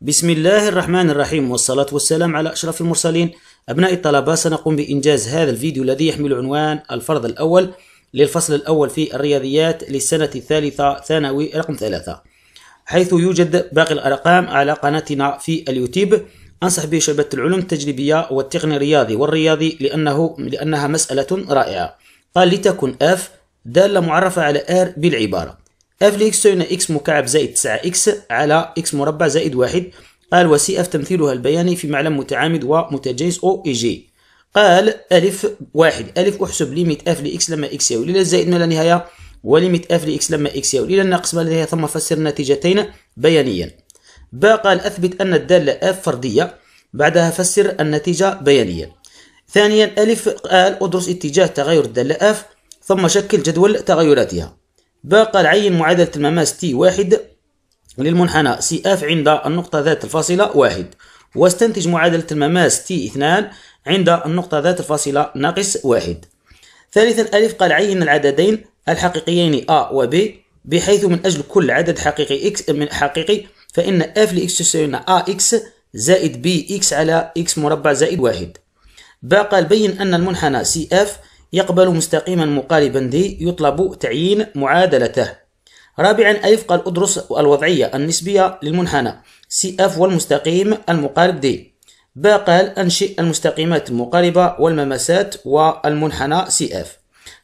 بسم الله الرحمن الرحيم والصلاة والسلام على أشرف المرسلين أبناء الطلبة سنقوم بإنجاز هذا الفيديو الذي يحمل عنوان الفرض الأول للفصل الأول في الرياضيات للسنة الثالثة ثانوي رقم ثلاثة حيث يوجد باقي الأرقام على قناتنا في اليوتيوب أنصح به العلوم التجريبية والتقني الرياضي والرياضي لأنه لأنها مسألة رائعة قال لتكن F دالة معرفة على R بالعبارة اف لإكس تساوي إكس مكعب زائد 9 إكس على إكس مربع زائد واحد قال وسي اف تمثيلها البياني في معلم متعامد ومتجانس أو إي جي قال ألف واحد ألف أحسب ليميت اف لإكس لما إكس يولي إلى الزائد ما لا نهاية وليميت اف لإكس لما إكس يولي إلى الناقص ما لا نهاية ثم فسر النتيجتين بيانيا با قال أثبت أن الدالة اف فردية بعدها فسر النتيجة بيانيا ثانيا ألف قال أدرس اتجاه تغير الدالة اف ثم شكل جدول تغيراتها باقة العين معادلة المماس تي واحد للمنحنى سي اف عند النقطة ذات الفاصلة واحد واستنتج معادلة المماس تي اثنان عند النقطة ذات الفاصلة ناقص واحد ثالثا ألف قال عين العددين الحقيقيين ا و ب بحيث من أجل كل عدد حقيقي x من حقيقي فإن f لاكس تساوي اكس زائد اكس على اكس مربع زائد واحد باقى بين أن المنحنى سي اف يقبل مستقيما مقالبا دي يطلب تعيين معادلته رابعا أيفق الأدرس الوضعية النسبية للمنحنى سي اف والمستقيم المقارب دي باقل أنشئ المستقيمات المقاربة والمماسات والمنحنى سي اف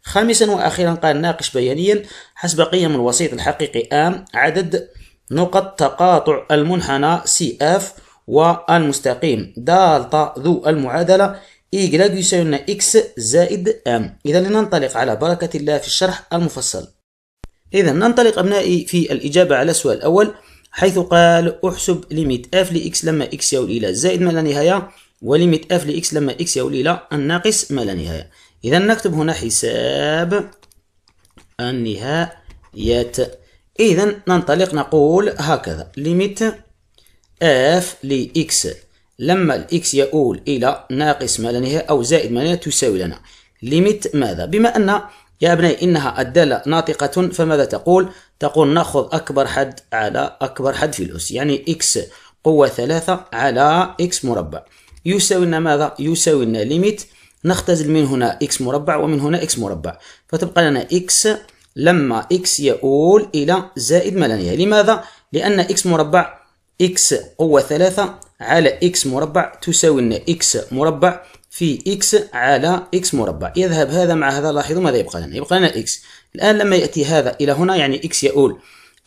خامسا وأخيرا قال ناقش بيانيا حسب قيم الوسيط الحقيقي آم عدد نقط تقاطع المنحنى سي اف والمستقيم دالتا ذو المعادلة y يساوي لنا x زائد m إذا لننطلق على بركة الله في الشرح المفصل إذا ننطلق أبنائي في الإجابة على السؤال الأول حيث قال أحسب ليميت f لx لما x يؤول إلى زائد ما لا نهاية وليميت f لx لما x يؤول إلى الناقص ما لا نهاية إذا نكتب هنا حساب النهايات إذا ننطلق نقول هكذا ليميت f لx لما الإكس يؤول إلى ناقص ما لا نهاية أو زائد ما لا نهاية تساوي لنا ليميت ماذا بما أن يا أبني إنها الدالة ناطقة فماذا تقول تقول نأخذ أكبر حد على أكبر حد في الأس يعني إكس قوة ثلاثة على إكس مربع يساوي لنا ماذا يساوي لنا ليميت نختزل من هنا إكس مربع ومن هنا إكس مربع فتبقى لنا إكس لما إكس يؤول إلى زائد ما لا نهاية لماذا لأن إكس مربع إكس قوة ثلاثة على إكس مربع تساوي لنا إكس مربع في إكس على إكس مربع يذهب هذا مع هذا لاحظوا ماذا يبقى لنا يبقى لنا إكس الآن لما يأتي هذا إلى هنا يعني إكس يؤول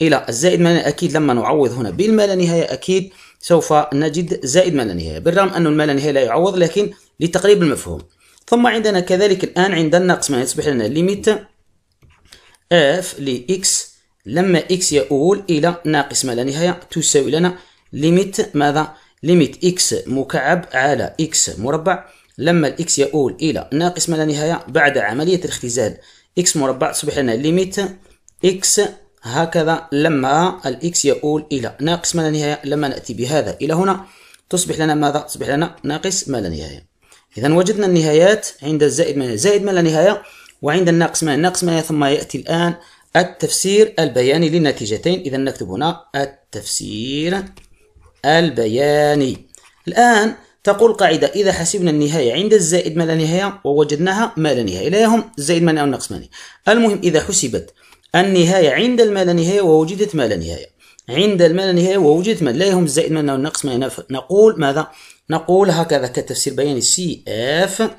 إلى الزائد ما لا أكيد لما نعوض هنا بالما لا نهاية أكيد سوف نجد زائد ما لا نهاية بالرغم أن الما لا نهاية لا يعوض لكن لتقريب المفهوم ثم عندنا كذلك الآن عند النقص ما يصبح لنا ليميت اف لإكس لما إكس يؤول إلى ناقص ما لا نهاية تساوي لنا ليميت ماذا ليميت إكس مكعب على إكس مربع لما الإكس يؤول إلى ناقص ما لا نهاية بعد عملية الاختزال إكس مربع تصبح لنا ليميت إكس هكذا لما الإكس يؤول إلى ناقص ما لا نهاية لما نأتي بهذا إلى هنا تصبح لنا ماذا؟ تصبح لنا ناقص ما لا نهاية إذا وجدنا النهايات عند الزائد ما زائد ما لا نهاية وعند الناقص ما ناقص ما ثم يأتي الآن التفسير البياني للنتيجتين إذا نكتب هنا التفسير البياني الآن تقول قاعدة إذا حسبنا النهاية عند الزائد ما لا نهاية ووجدناها ما لا نهاية لا يهم زائد ما أو نقص نهاية المهم إذا حسبت النهاية عند ما لا نهاية ووجدت ما لا نهاية عند ما لا نهاية ووجدت ما لا يهم الزائد ما أو النقص ما نقول ماذا نقول هكذا كتفسير بياني سي اف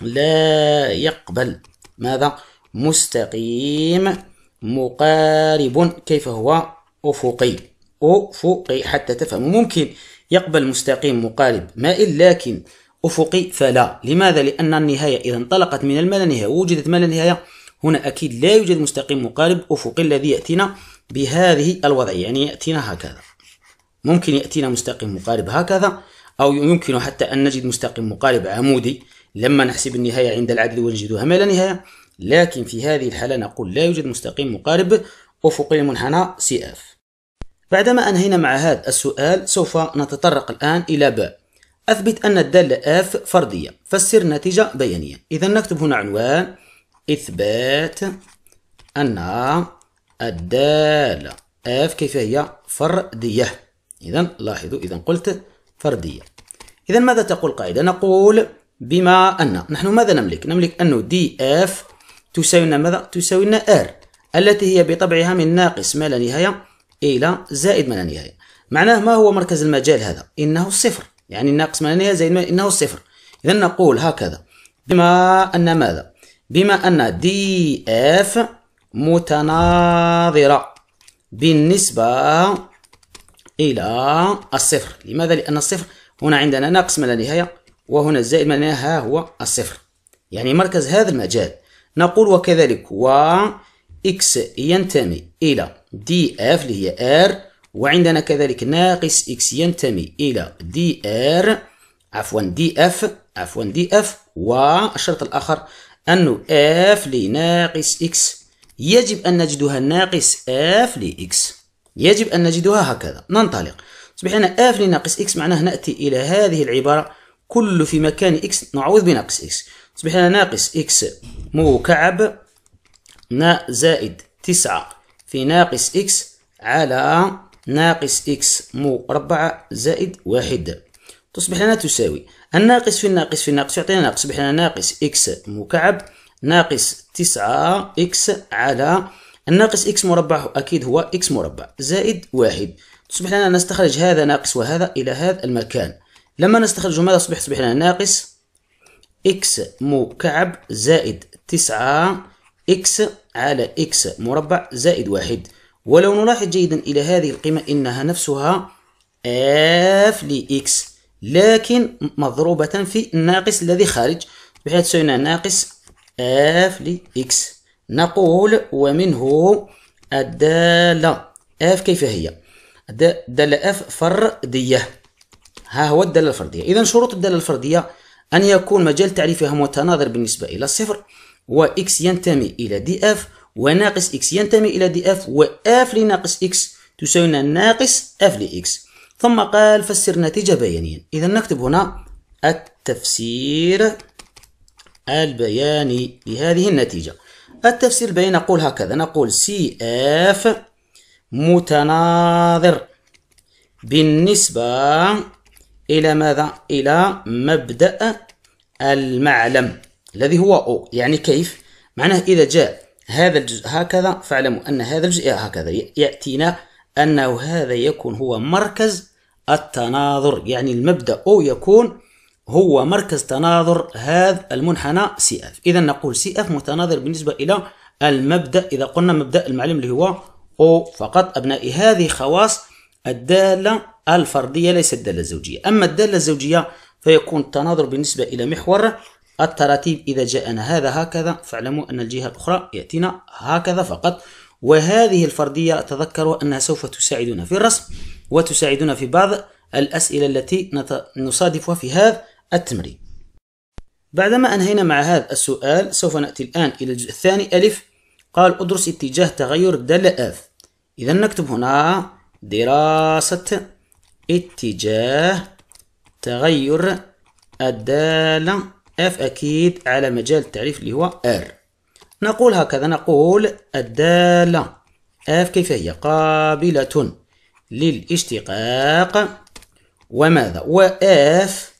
لا يقبل ماذا مستقيم مقارب كيف هو أفقي أفقي طيب، حتى تفهم ممكن يقبل مستقيم مقارب مائل لكن أفقي فلا لماذا؟ لأن النهاية إذا انطلقت من الملا ووجدت ملا نهاية هنا أكيد لا يوجد مستقيم مقارب أفقي الذي يأتينا بهذه الوضعية يعني يأتينا هكذا ممكن يأتينا مستقيم مقارب هكذا أو يمكن حتى أن نجد مستقيم مقارب عمودي لما نحسب النهاية عند العدل ونجدها ما لا نهاية لكن في هذه الحالة نقول لا يوجد مستقيم مقارب أفقي المنحنى سي اف بعدما أنهينا مع هذا السؤال سوف نتطرق الآن إلى باء أثبت أن الدالة F فردية فسر نتيجة بيانية إذا نكتب هنا عنوان إثبات أن الدالة F كيف هي فردية إذا لاحظوا إذا قلت فردية إذا ماذا تقول قاعدة نقول بما أن نحن ماذا نملك نملك أن دي F تساوي لنا ماذا تساوي لنا R التي هي بطبعها من ناقص ما لا نهاية إلى زائد ما لا نهاية معناه ما هو مركز المجال هذا إنه الصفر يعني الناقص ما لا نهاية زائد ما إنه صفر إذا نقول هكذا بما أن ماذا بما أن دي اف متناظرة بالنسبة إلى الصفر لماذا؟ لأن الصفر هنا عندنا ناقص ما لا نهاية وهنا الزائد ما لا نهاية ها هو الصفر يعني مركز هذا المجال نقول وكذلك و إكس ينتمي إلى دي اف اللي هي ار وعندنا كذلك ناقص إكس ينتمي إلى دي ار عفوا دي اف عفوا دي اف والشرط الآخر أنه اف لناقص إكس يجب أن نجدها ناقص اف لإكس يجب أن نجدها هكذا ننطلق تصبح لنا اف لناقص إكس معناه نأتي إلى هذه العبارة كل في مكان إكس نعوض بناقص إكس تصبح لنا ناقص إكس مكعب نا زائد تسعة في ناقص إكس على ناقص إكس مربع زائد واحد تصبح لنا تساوي الناقص في الناقص في الناقص يعطينا ناقص يصبح لنا ناقص إكس مكعب ناقص تسعة إكس على الناقص إكس مربع أكيد هو إكس مربع زائد واحد تصبح لنا نستخرج هذا ناقص وهذا إلى هذا المكان لما نستخرج ماذا يصبح يصبح لنا ناقص إكس مكعب زائد تسعة إكس على إكس مربع زائد واحد ولو نلاحظ جيدا إلى هذه القيمة إنها نفسها اف لإكس لكن مضروبة في الناقص الذي خارج بحيث سوينا ناقص اف لإكس نقول ومنه الدالة اف كيف هي دالة اف فردية ها هو الدالة الفردية إذا شروط الدالة الفردية أن يكون مجال تعريفها متناظر بالنسبة إلى الصفر و إكس ينتمي إلى دي أف ناقص إكس ينتمي إلى دي أف إف لناقص إكس تساوي ناقص أف لإكس ثم قال فسر النتيجة بيانيا إذا نكتب هنا التفسير البياني لهذه النتيجة التفسير البياني نقول هكذا نقول سي اف متناظر بالنسبة إلى ماذا؟ إلى مبدأ المعلم الذي هو او يعني كيف معناه إذا جاء هذا الجزء هكذا فاعلموا أن هذا الجزء هكذا يأتينا أنه هذا يكون هو مركز التناظر يعني المبدأ أو يكون هو مركز تناظر هذا المنحنى سي اف إذا نقول سي اف متناظر بالنسبة إلى المبدأ إذا قلنا مبدأ المعلم اللي هو أو فقط أبنائي هذه خواص الدالة الفردية ليست الدالة الزوجية أما الدالة الزوجية فيكون التناظر بالنسبة إلى محور التراتيب إذا جاءنا هذا هكذا فاعلموا أن الجهة الأخرى يأتينا هكذا فقط وهذه الفردية تذكروا أنها سوف تساعدنا في الرسم وتساعدنا في بعض الأسئلة التي نصادفها في هذا التمرين بعدما أنهينا مع هذا السؤال سوف نأتي الآن إلى الجزء الثاني ألف قال أدرس اتجاه تغير دل أف إذا نكتب هنا دراسة اتجاه تغير الدالة اف اكيد على مجال التعريف اللي هو ار نقول هكذا نقول الدالة اف كيف هي قابلة للاشتقاق وماذا اف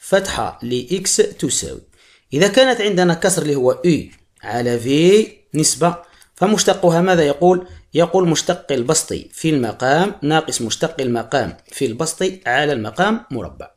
فتحة لإكس تساوي إذا كانت عندنا كسر اللي هو اي على في نسبة فمشتقها ماذا يقول يقول مشتق البسطي في المقام ناقص مشتق المقام في البسطي على المقام مربع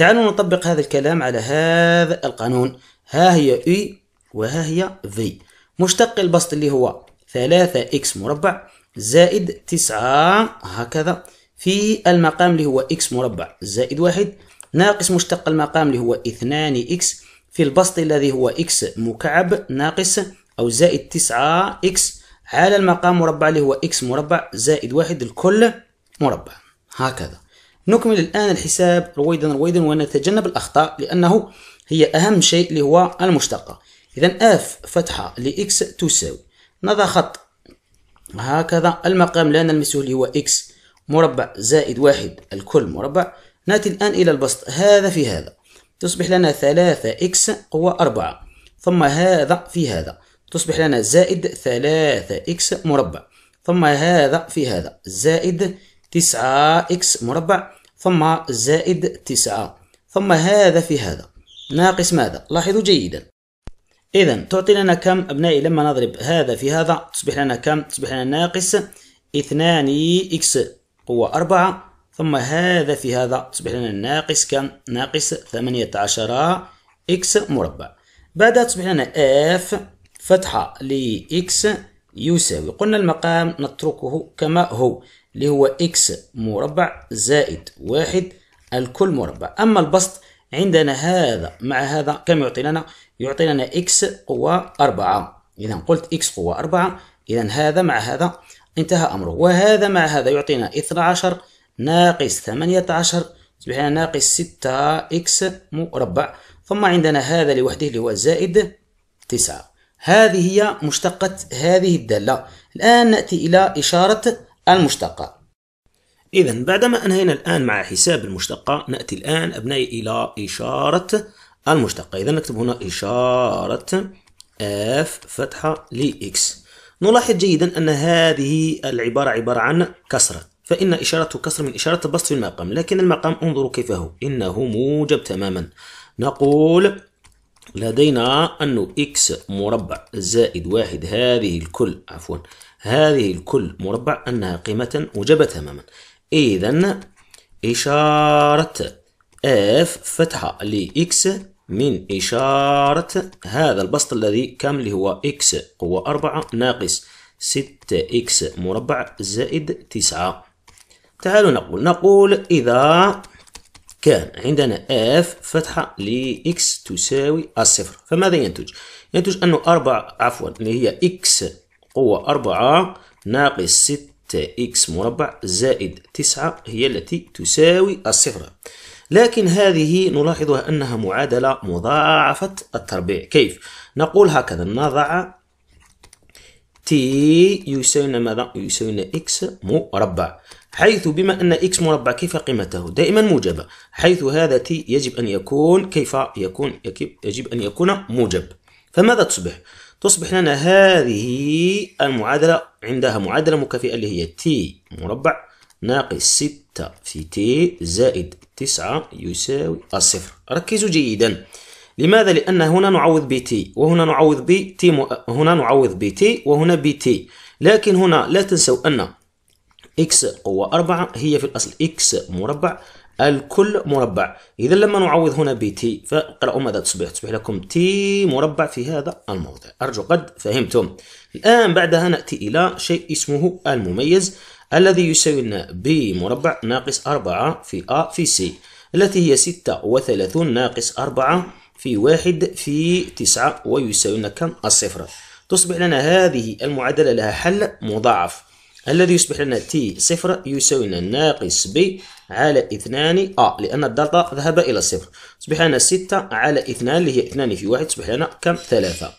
تعالوا نطبق هذا الكلام على هذا القانون ها هي اي وها هي في مشتق البسط اللي هو 3 اكس مربع زائد 9 هكذا في المقام اللي هو اكس مربع زائد واحد ناقص مشتق المقام اللي هو 2 اكس في البسط الذي هو اكس مكعب ناقص او زائد 9 اكس على المقام مربع اللي هو اكس مربع زائد واحد الكل مربع هكذا نكمل الآن الحساب رويدا رويدا ونتجنب الأخطاء لأنه هي أهم شيء اللي هو المشتقة إذا اف فتحة لإكس تساوي نضع خط هكذا المقام لا نلمسه اللي هو إكس مربع زائد واحد الكل مربع نأتي الآن إلى البسط هذا في هذا تصبح لنا ثلاثة إكس قوة أربعة ثم هذا في هذا تصبح لنا زائد ثلاثة إكس مربع ثم هذا في هذا زائد تسعة إكس مربع ثم زائد تسعة ثم هذا في هذا ناقص ماذا لاحظوا جيدا إذا تعطي لنا كم أبنائي لما نضرب هذا في هذا تصبح لنا كم تصبح لنا ناقص اثنان إكس قوة أربعة ثم هذا في هذا تصبح لنا ناقص كم ناقص ثمانية عشر إكس مربع بعدها تصبح لنا اف فتحة لإكس يساوي قلنا المقام نتركه كما هو اللي هو إكس مربع زائد واحد الكل مربع أما البسط عندنا هذا مع هذا كم يعطينا يعطينا إكس قوى أربعة إذا قلت إكس قوى أربعة إذا هذا مع هذا انتهى أمره وهذا مع هذا يعطينا 12 ناقص 18 يصبح لنا ناقص 6 إكس مربع ثم عندنا هذا لوحده اللي هو زائد 9 هذه هي مشتقة هذه الدالة الآن نأتي إلى إشارة المشتقة إذا بعدما أنهينا الآن مع حساب المشتقة نأتي الآن أبنائي إلى إشارة المشتقة إذا نكتب هنا إشارة F فتحة لإكس نلاحظ جيدا أن هذه العبارة عبارة عن كسرة فإن إشارة كسر من إشارة البسط في المقام لكن المقام انظروا كيف هو إنه موجب تماما نقول لدينا أن إكس مربع زائد واحد هذه الكل عفوا هذه الكل مربع أنها قيمة وجبة تماما إذا إشارة F فتحة لإكس من إشارة هذا البسط الذي كامل هو إكس قوة أربعة ناقص ستة إكس مربع زائد تسعة تعالوا نقول نقول إذا كان عندنا F فتحة لإكس تساوي الصفر فماذا ينتج؟ ينتج أنه أربع عفوا اللي هي إكس قوة أربعة ناقص ستة إكس مربع زائد تسعة هي التي تساوي الصفر لكن هذه نلاحظها أنها معادلة مضاعفة التربيع كيف؟ نقول هكذا نضع تي يساوينا ماذا؟ يساوينا إكس مربع حيث بما أن إكس مربع كيف قيمته؟ دائما موجبة حيث هذا تي يجب أن يكون كيف يكون يجب أن يكون موجب فماذا تصبح؟ تصبح لنا هذه المعادلة عندها معادلة مكافئة اللي هي t مربع ناقص 6 في t زائد 9 يساوي الصفر ركزوا جيدا لماذا؟ لأن هنا نعوض ب وهنا نعوض ب م... هنا نعوض ب وهنا ب لكن هنا لا تنسوا أن x قوة 4 هي في الأصل x مربع الكل مربع إذا لما نعوض هنا بتي فقرأوا ماذا تصبح تصبح لكم تي مربع في هذا الموضع أرجو قد فهمتم الآن بعدها نأتي إلى شيء اسمه المميز الذي يساوي لنا بي مربع ناقص 4 في أ في سي التي هي 36 ناقص 4 في 1 في 9 ويساوي لنا كم الصفر تصبح لنا هذه المعادلة لها حل مضاعف الذي يصبح لنا تي صفر يساوي لنا ناقص بي على اثنان أ آه، لأن الدلتا ذهب إلى الصفر تصبح لنا ستة على اثنان اللي هي اثنان في واحد تصبح لنا كم ثلاثة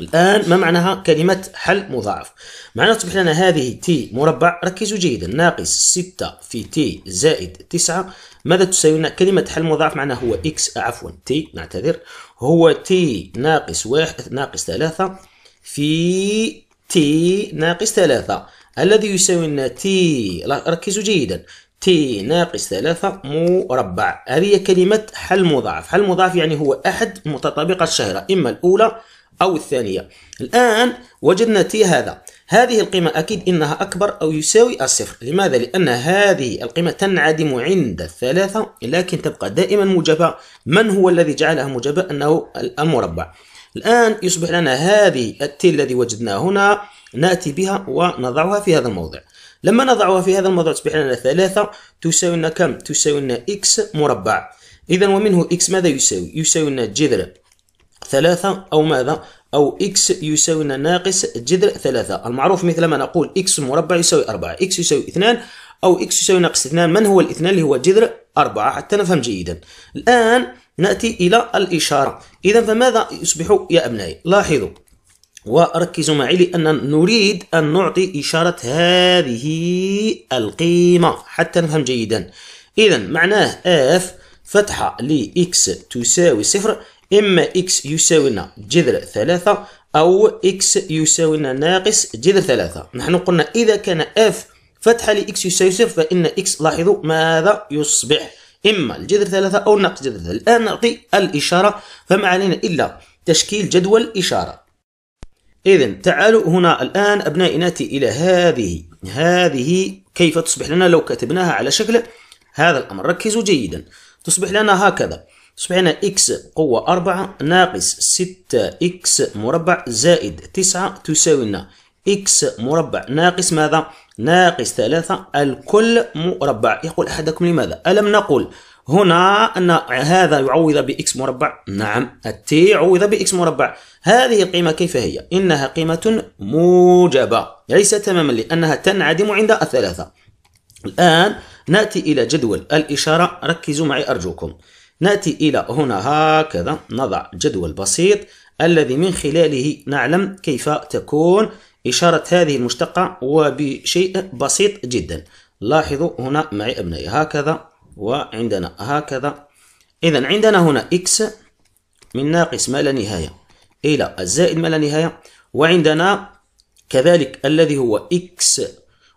الآن ما معناها كلمة حل مضاعف معناها تصبح لنا هذه تي مربع ركزوا جيدا ناقص ستة في تي زائد تسعة ماذا تساوي لنا كلمة حل مضاعف معناها هو إكس عفوا تي نعتذر هو تي ناقص واحد ناقص ثلاثة في تي ناقص ثلاثة الذي يساوي لنا تي ركزوا جيدا تي ناقص ثلاثة مربع هذه كلمة حل مضاعف حل مضاعف يعني هو أحد متطابقة الشهيرة إما الأولى أو الثانية الآن وجدنا تي هذا هذه القيمة أكيد إنها أكبر أو يساوي الصفر لماذا؟ لأن هذه القيمة تنعدم عند الثلاثة لكن تبقى دائما موجبة من هو الذي جعلها موجبة؟ أنه المربع الآن يصبح لنا هذه التي الذي وجدناه هنا نأتي بها ونضعها في هذا الموضع لما نضعها في هذا الموضوع تصبح لنا ثلاثة تساوي لنا كم؟ تساوي لنا إكس مربع إذا ومنه إكس ماذا يساوي؟ يساوي لنا جذر ثلاثة أو ماذا؟ أو إكس يساوي لنا ناقص جذر ثلاثة المعروف مثل ما نقول إكس مربع يساوي أربعة إكس يساوي اثنان أو إكس يساوي ناقص اثنان من هو الاثنان اللي هو جذر أربعة حتى نفهم جيدا الآن نأتي إلى الإشارة إذا فماذا يصبح يا أبنائي لاحظوا وركزوا معي لأننا نريد أن نعطي إشارة هذه القيمة حتى نفهم جيدا إذا معناه اف فتحة ل اكس تساوي صفر إما اكس يساوي لنا جذر ثلاثة أو اكس يساوي لنا ناقص جذر ثلاثة نحن قلنا إذا كان اف فتحة ل اكس يساوي صفر فإن اكس لاحظوا ماذا يصبح إما الجذر ثلاثة أو ناقص جذر ثلاثة الآن نعطي الإشارة فما علينا إلا تشكيل جدول إشارة إذا تعالوا هنا الآن أبنائي نأتي إلى هذه هذه كيف تصبح لنا لو كتبناها على شكل هذا الأمر ركزوا جيدا تصبح لنا هكذا تصبح لنا x قوة 4 ناقص 6x مربع زائد 9 تساوي لنا x مربع ناقص ماذا؟ ناقص 3 الكل مربع يقول أحدكم لماذا؟ ألم نقول هنا أن هذا يعوض بإكس مربع نعم التي عوض بإكس مربع هذه القيمة كيف هي؟ إنها قيمة موجبة ليس تماما لأنها تنعدم عند الثلاثة الآن نأتي إلى جدول الإشارة ركزوا معي أرجوكم نأتي إلى هنا هكذا نضع جدول بسيط الذي من خلاله نعلم كيف تكون إشارة هذه المشتقة وبشيء بسيط جدا لاحظوا هنا معي أبنائي هكذا وعندنا هكذا إذا عندنا هنا إكس من ناقص ما لا نهاية إلى الزائد ما لا نهاية وعندنا كذلك الذي هو إكس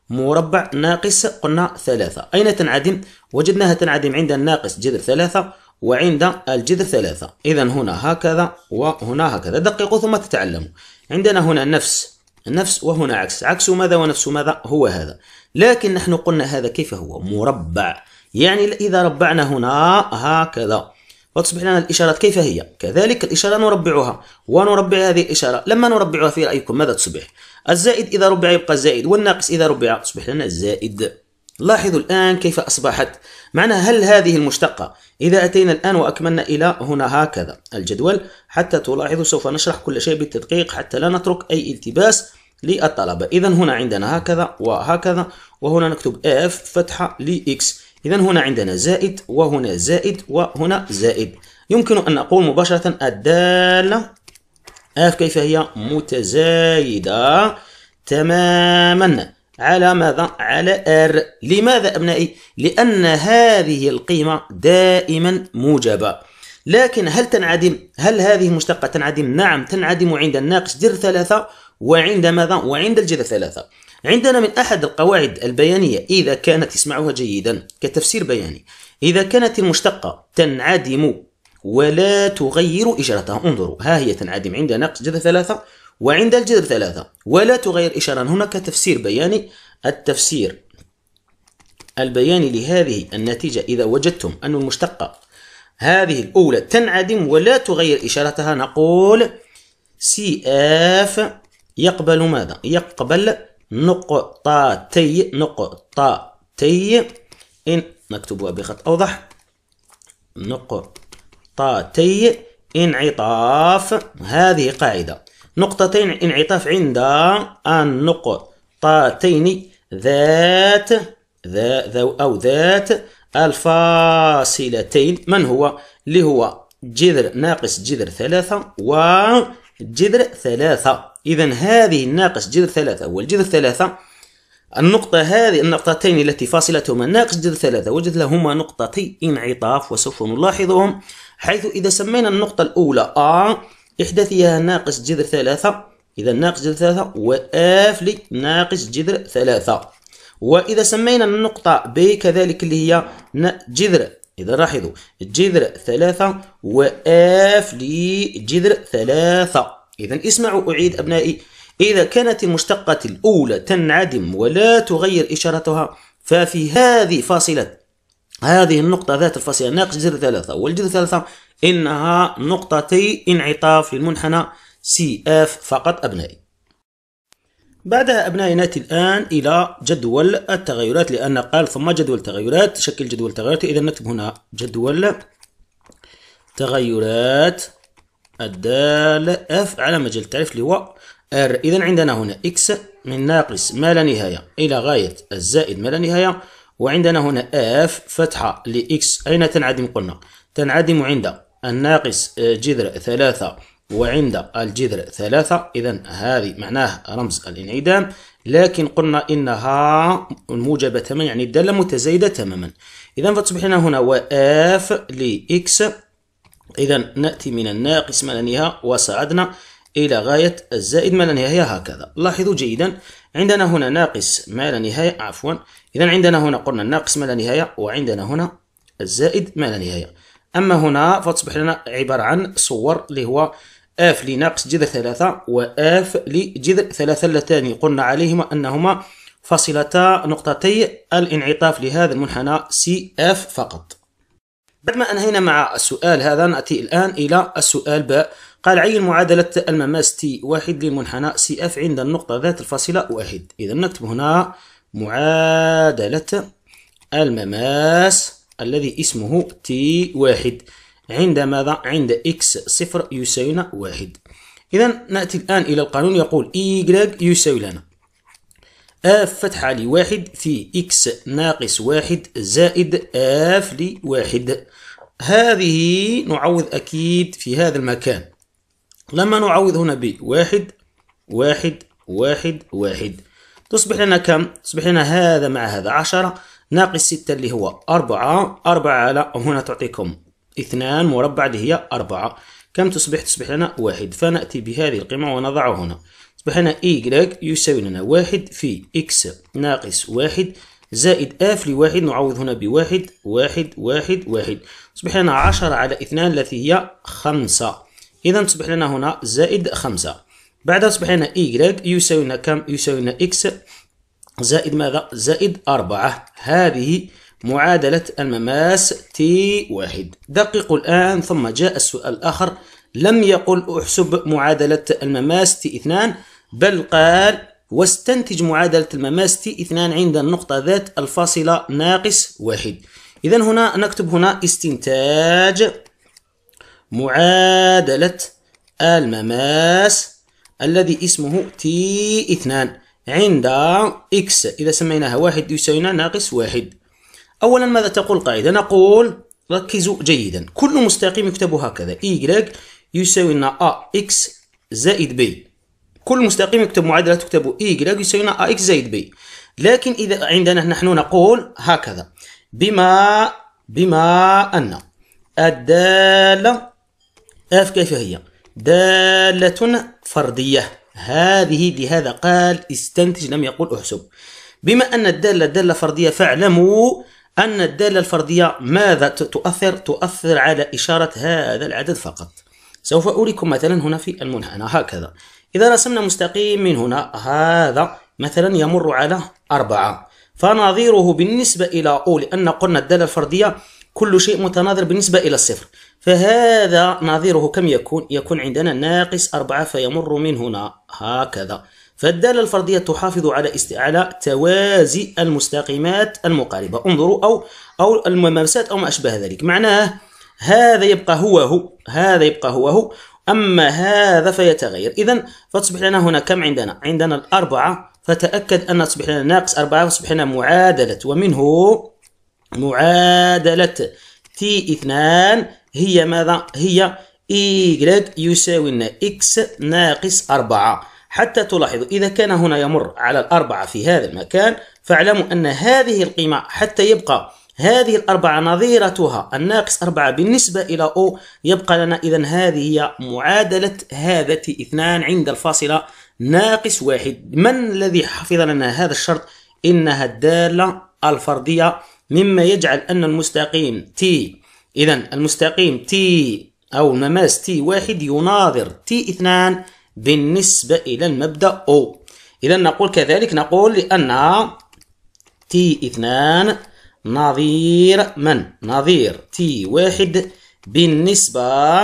مربع ناقص قلنا ثلاثة أين تنعدم؟ وجدناها تنعدم عند الناقص جذر ثلاثة وعند الجذر ثلاثة إذا هنا هكذا وهنا هكذا دققوا ثم تتعلموا عندنا هنا نفس نفس وهنا عكس عكس ماذا ونفس ماذا هو هذا لكن نحن قلنا هذا كيف هو مربع يعني إذا ربعنا هنا هكذا وتصبح لنا الإشارات كيف هي كذلك الإشارة نربعها ونربع هذه الإشارة لما نربعها في رأيكم ماذا تصبح الزائد إذا ربع يبقى الزائد والناقص إذا ربع تصبح لنا الزائد لاحظوا الآن كيف أصبحت معنى هل هذه المشتقة إذا أتينا الآن وأكملنا إلى هنا هكذا الجدول حتى تلاحظوا سوف نشرح كل شيء بالتدقيق حتى لا نترك أي التباس للطلبة إذا هنا عندنا هكذا وهكذا وهنا نكتب F فتحة لإكس إذا هنا عندنا زائد وهنا زائد وهنا زائد يمكن أن نقول مباشرة الدالة اف كيف هي متزايدة تماما على ماذا؟ على ار لماذا أبنائي؟ لأن هذه القيمة دائما موجبة لكن هل تنعدم؟ هل هذه مشتقة تنعدم؟ نعم تنعدم عند الناقص جذر ثلاثة وعند ماذا؟ وعند الجذر ثلاثة عندنا من أحد القواعد البيانية إذا كانت اسمعوها جيدا كتفسير بياني إذا كانت المشتقة تنعدم ولا تغير إشارتها انظروا ها هي تنعدم عند نقص جذر ثلاثة وعند الجذر ثلاثة ولا تغير إشارة هناك تفسير بياني التفسير البياني لهذه النتيجة إذا وجدتم أن المشتقة هذه الأولى تنعدم ولا تغير إشارتها نقول سي اف يقبل ماذا؟ يقبل نقطتي نقطتي إن نكتبها بخط أوضح نقطتي انعطاف هذه قاعدة نقطتين انعطاف عند النقطتين ذات ذا أو ذات الفاصلتين من هو؟ اللي هو جذر ناقص جذر ثلاثة و جذر ثلاثة إذا هذه الناقص جذر ثلاثة والجذر ثلاثة النقطة هذه النقطتين التي فاصلتهما ناقص جذر ثلاثة وجذر لهما نقطتي انعطاف وسوف نلاحظهم حيث إذا سمينا النقطة الأولى آ إحداثيها ناقص جذر ثلاثة إذا ناقص جذر ثلاثة وآف لي ناقص جذر ثلاثة وإذا سمينا النقطة ب كذلك اللي هي جذر إذا لاحظوا جذر ثلاثة وآف لجذر ثلاثة إذا اسمعوا أعيد أبنائي إذا كانت المشتقة الأولى تنعدم ولا تغير إشارتها ففي هذه فاصلة هذه النقطة ذات الفاصلة ناقص جذر ثلاثة والجذر ثلاثة إنها نقطتي انعطاف للمنحنى سي اف فقط أبنائي بعدها أبنائي نأتي الآن إلى جدول التغيرات لأن قال ثم جدول تغيرات شكل جدول تغيرات إذا نكتب هنا جدول تغيرات الدال اف على مجال التعريف اللي هو ار اذا عندنا هنا اكس من ناقص ما لا نهايه الى غايه الزائد ما لا نهايه وعندنا هنا اف فتحه لاكس اين تنعدم قلنا تنعدم عند الناقص جذر ثلاثة وعند الجذر ثلاثة إذا هذه معناه رمز الانعدام لكن قلنا إنها موجبة تماما يعني الدالة متزايدة تماما إذا فتصبح لنا هنا وآف لإكس إذا نأتي من الناقص ما لا نهاية وصعدنا إلى غاية الزائد ما لا نهاية هكذا لاحظوا جيدا عندنا هنا ناقص ما لا نهاية عفوا إذا عندنا هنا قلنا الناقص ما لا نهاية وعندنا هنا الزائد ما لا نهاية أما هنا فتصبح لنا عبارة عن صور اللي هو آف لناقص جذر ثلاثة وآف لجذر ثلاثة اللتان قلنا عليهما أنهما فاصلتا نقطتي الانعطاف لهذا المنحنى سي اف فقط بعد ما أنهينا مع السؤال هذا نأتي الآن إلى السؤال باء قال عين معادلة المماس تي واحد للمنحنى سي اف عند النقطة ذات الفاصلة واحد إذا نكتب هنا معادلة المماس الذي اسمه تي واحد عند ماذا؟ عند إكس صفر يساوينا واحد إذا نأتي الآن إلى القانون يقول إيكغ يساوي لنا اف فتحة لواحد في إكس ناقص واحد زائد اف لواحد هذه نعوض أكيد في هذا المكان لما نعوض هنا بواحد واحد واحد واحد تصبح لنا كم؟ تصبح لنا هذا مع هذا عشرة ناقص ستة اللي هو أربعة أربعة على هنا تعطيكم اثنان مربع اللي هي أربعة كم تصبح تصبح لنا واحد فنأتي بهذه القيمة ونضعها هنا تصبح لنا y يساوي لنا واحد في إكس ناقص واحد زائد اف لواحد نعوض هنا بواحد واحد واحد واحد تصبح لنا عشرة على اثنان التي هي خمسة إذا تصبح لنا هنا زائد خمسة بعدها تصبح لنا y يساوي لنا كم يساوي لنا إكس زائد ماذا زائد أربعة هذه معادلة المماس تي واحد دققوا الآن ثم جاء السؤال الآخر لم يقل احسب معادلة المماس تي اثنان بل قال واستنتج معادلة المماس تي اثنان عند النقطة ذات الفاصلة ناقص واحد إذا هنا نكتب هنا استنتاج معادلة المماس الذي اسمه تي اثنان عند إكس إذا سميناها واحد يساوينا ناقص واحد أولا ماذا تقول القاعدة؟ نقول ركزوا جيدا كل مستقيم يكتب هكذا y يساوي لنا ax زائد b كل مستقيم يكتب معادلة تكتب y يساوي لنا ax زائد b لكن إذا عندنا نحن نقول هكذا بما بما أن الدالة اف كيف هي دالة فردية هذه لهذا قال استنتج لم يقل احسب بما أن الدالة دالة فردية فاعلموا أن الدالة الفردية ماذا تؤثر؟ تؤثر على إشارة هذا العدد فقط سوف أريكم مثلا هنا في المنحنى هكذا إذا رسمنا مستقيم من هنا هذا مثلا يمر على أربعة فنظيره بالنسبة إلى أو لأن قلنا الدالة الفردية كل شيء متناظر بالنسبة إلى الصفر فهذا نظيره كم يكون؟ يكون عندنا ناقص أربعة فيمر من هنا هكذا فالدالة الفردية تحافظ على استعلاء توازي المستقيمات المقاربة انظروا أو أو الممارسات أو ما أشبه ذلك معناه هذا يبقى هو هو هذا يبقى هو هو أما هذا فيتغير إذا فتصبح لنا هنا كم عندنا؟ عندنا الأربعة فتأكد أن تصبح لنا ناقص أربعة فتصبح لنا معادلة ومنه معادلة تي اثنان هي ماذا؟ هي إيكغيك يساوي لنا إكس ناقص أربعة حتى تلاحظوا إذا كان هنا يمر على الأربعة في هذا المكان فاعلموا أن هذه القيمة حتى يبقى هذه الأربعة نظيرتها الناقص أربعة بالنسبة إلى O يبقى لنا إذا هذه هي معادلة هذا اثنان عند الفاصلة ناقص واحد من الذي حفظ لنا هذا الشرط إنها الدالة الفردية مما يجعل أن المستقيم T إذا المستقيم T أو المماس T واحد يناظر T اثنان بالنسبة إلى المبدأ O إذا نقول كذلك نقول لأن تي اثنان نظير من نظير تي واحد بالنسبة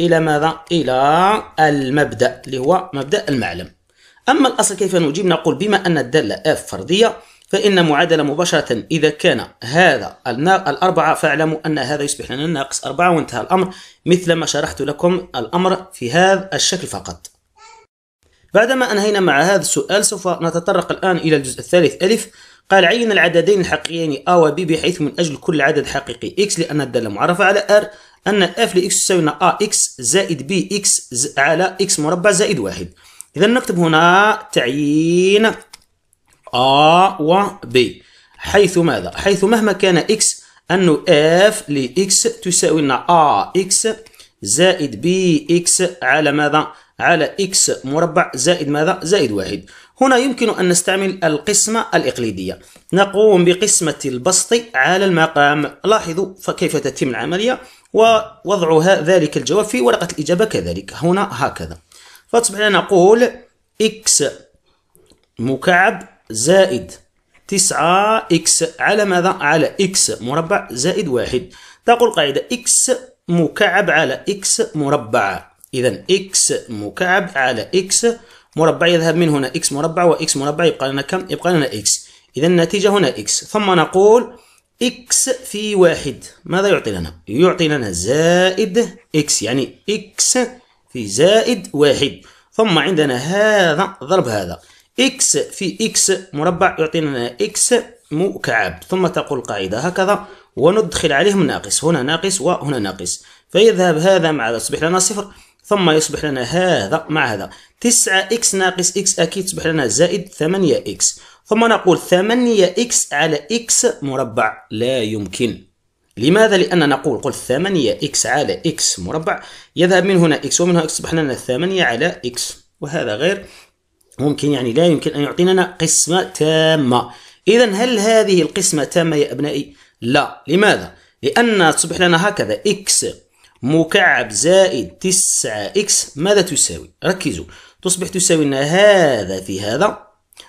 إلى ماذا إلى المبدأ اللي هو مبدأ المعلم أما الأصل كيف نجيب نقول بما أن الدالة F فردية فإن معادلة مباشرة إذا كان هذا الأربعة فاعلموا أن هذا يصبح لنا ناقص أربعة وانتهى الأمر مثل ما شرحت لكم الأمر في هذا الشكل فقط بعدما أنهينا مع هذا السؤال سوف نتطرق الآن إلى الجزء الثالث ألف قال عين العددين الحقيقيين A و B بحيث من أجل كل عدد حقيقي x لأن الدالة معرفة على R أن f لx تساوي X زائد X على x مربع زائد واحد إذا نكتب هنا تعيين A و B حيث ماذا؟ حيث مهما كان x أن f لx تساوي لنا X زائد X على ماذا؟ على إكس مربع زائد ماذا؟ زائد واحد هنا يمكن أن نستعمل القسمة الإقليدية نقوم بقسمة البسط على المقام لاحظوا فكيف تتم العملية ووضعها ذلك الجواب في ورقة الإجابة كذلك هنا هكذا فتصبح لنا نقول إكس مكعب زائد تسعة إكس على ماذا؟ على إكس مربع زائد واحد تقول قاعدة إكس مكعب على إكس مربع إذا إكس مكعب على إكس مربع يذهب من هنا إكس مربع وإكس مربع يبقى لنا كم؟ يبقى لنا إكس إذا النتيجة هنا إكس ثم نقول إكس في واحد ماذا يعطي لنا؟ يعطي لنا زائد إكس يعني إكس في زائد واحد ثم عندنا هذا ضرب هذا إكس في إكس مربع يعطي لنا إكس مكعب ثم تقول القاعدة هكذا وندخل عليهم ناقص هنا ناقص وهنا ناقص فيذهب هذا مع هذا تصبح لنا صفر ثم يصبح لنا هذا مع هذا 9 إكس ناقص إكس أكيد تصبح لنا زائد 8 إكس ثم نقول 8 إكس على إكس مربع لا يمكن لماذا؟ لأن نقول قل 8 إكس على إكس مربع يذهب من هنا إكس ومن هنا إكس تصبح لنا 8 على إكس وهذا غير ممكن يعني لا يمكن أن يعطينا قسمة تامة إذا هل هذه القسمة تامة يا أبنائي؟ لا لماذا؟ لأن تصبح لنا هكذا إكس مكعب زائد 9 إكس ماذا تساوي؟ ركزوا تصبح تساوي لنا هذا في هذا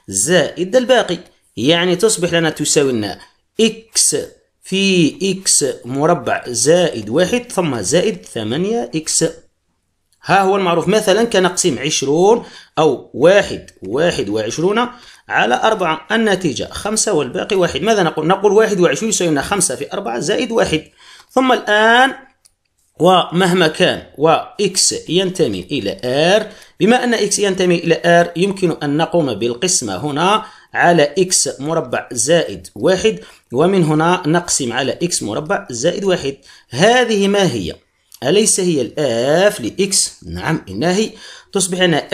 زائد الباقي يعني تصبح لنا تساوي لنا إكس في إكس مربع زائد واحد ثم زائد 8 إكس ها هو المعروف مثلا كنقسيم عشرون أو واحد واحد وعشرون على أربعة النتيجة خمسة والباقي واحد ماذا نقول؟ نقول واحد وعشرون يساوي لنا خمسة في أربعة زائد واحد ثم الآن ومهما كان وإكس ينتمي إلى R بما أن إكس ينتمي إلى R يمكن أن نقوم بالقسمة هنا على إكس مربع زائد واحد ومن هنا نقسم على إكس مربع زائد واحد هذه ما هي؟ أليس هي الآف لإكس؟ نعم إنها هي تصبح أنا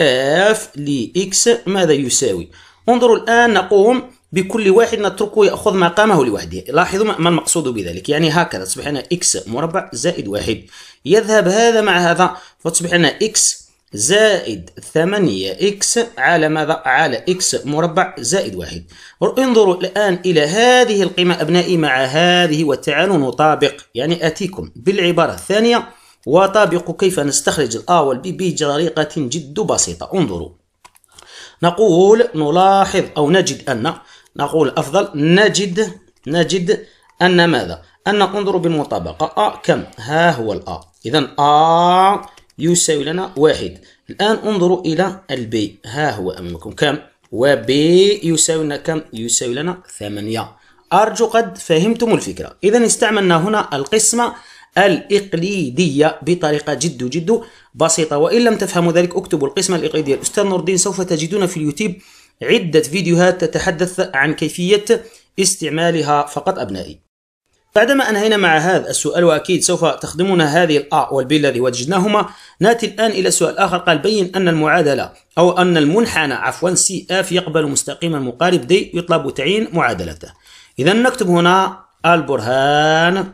آف لإكس ماذا يساوي؟ انظروا الآن نقوم بكل واحد نتركه يأخذ مقامه لوحده لاحظوا ما المقصود بذلك يعني هكذا تصبح لنا إكس مربع زائد واحد يذهب هذا مع هذا فتصبح لنا إكس زائد 8 إكس على ماذا؟ على إكس مربع زائد واحد انظروا الآن إلى هذه القيمة أبنائي مع هذه وتعالوا نطابق يعني أتيكم بالعبارة الثانية وطابق كيف نستخرج الأ والبي بطريقة جد بسيطة انظروا نقول نلاحظ أو نجد أن نقول أفضل نجد نجد أن ماذا؟ أن ننظر بالمطابقة أ كم؟ ها هو الأ إذا أ يساوي لنا واحد الآن انظروا إلى البي ها هو أمامكم كم؟ وبي يساوي لنا كم؟ يساوي لنا ثمانية أرجو قد فهمتم الفكرة إذا استعملنا هنا القسمة الإقليدية بطريقة جد جد بسيطة وإن لم تفهموا ذلك اكتبوا القسمة الإقليدية الأستاذ نور الدين سوف تجدون في اليوتيوب عدة فيديوهات تتحدث عن كيفية استعمالها فقط أبنائي بعدما أنهينا مع هذا السؤال وأكيد سوف تخدمنا هذه الأ والبي الذي وجدناهما نأتي الآن إلى سؤال آخر قال بين أن المعادلة أو أن المنحنى عفوا سي اف يقبل مستقيما مقارب دي يطلب تعيين معادلته إذا نكتب هنا البرهان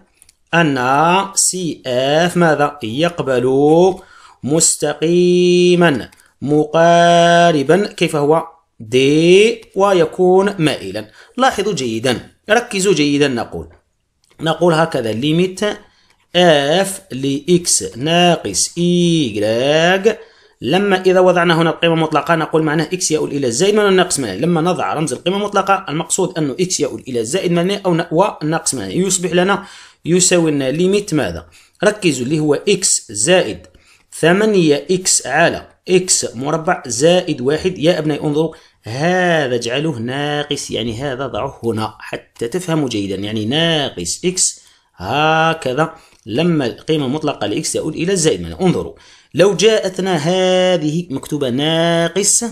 أن سي اف ماذا يقبل مستقيما مقاربا كيف هو دي ويكون مائلا لاحظوا جيدا ركزوا جيدا نقول نقول هكذا ليميت اف لإكس ناقص إيجراج لما إذا وضعنا هنا القيمة المطلقة نقول معناه إكس يؤول إلى الزائد من الناقص معناه لما نضع رمز القيمة المطلقة المقصود أنه إكس يؤول إلى الزائد من أو وناقص معناه يصبح لنا يساوي لنا ليميت ماذا ركزوا اللي هو إكس زائد 8 إكس على إكس مربع زائد واحد يا أبنائي انظروا هذا اجعله ناقص يعني هذا ضعه هنا حتى تفهموا جيدا يعني ناقص إكس هكذا لما القيمة المطلقة لإكس تؤول إلى الزائد منها انظروا لو جاءتنا هذه مكتوبة ناقص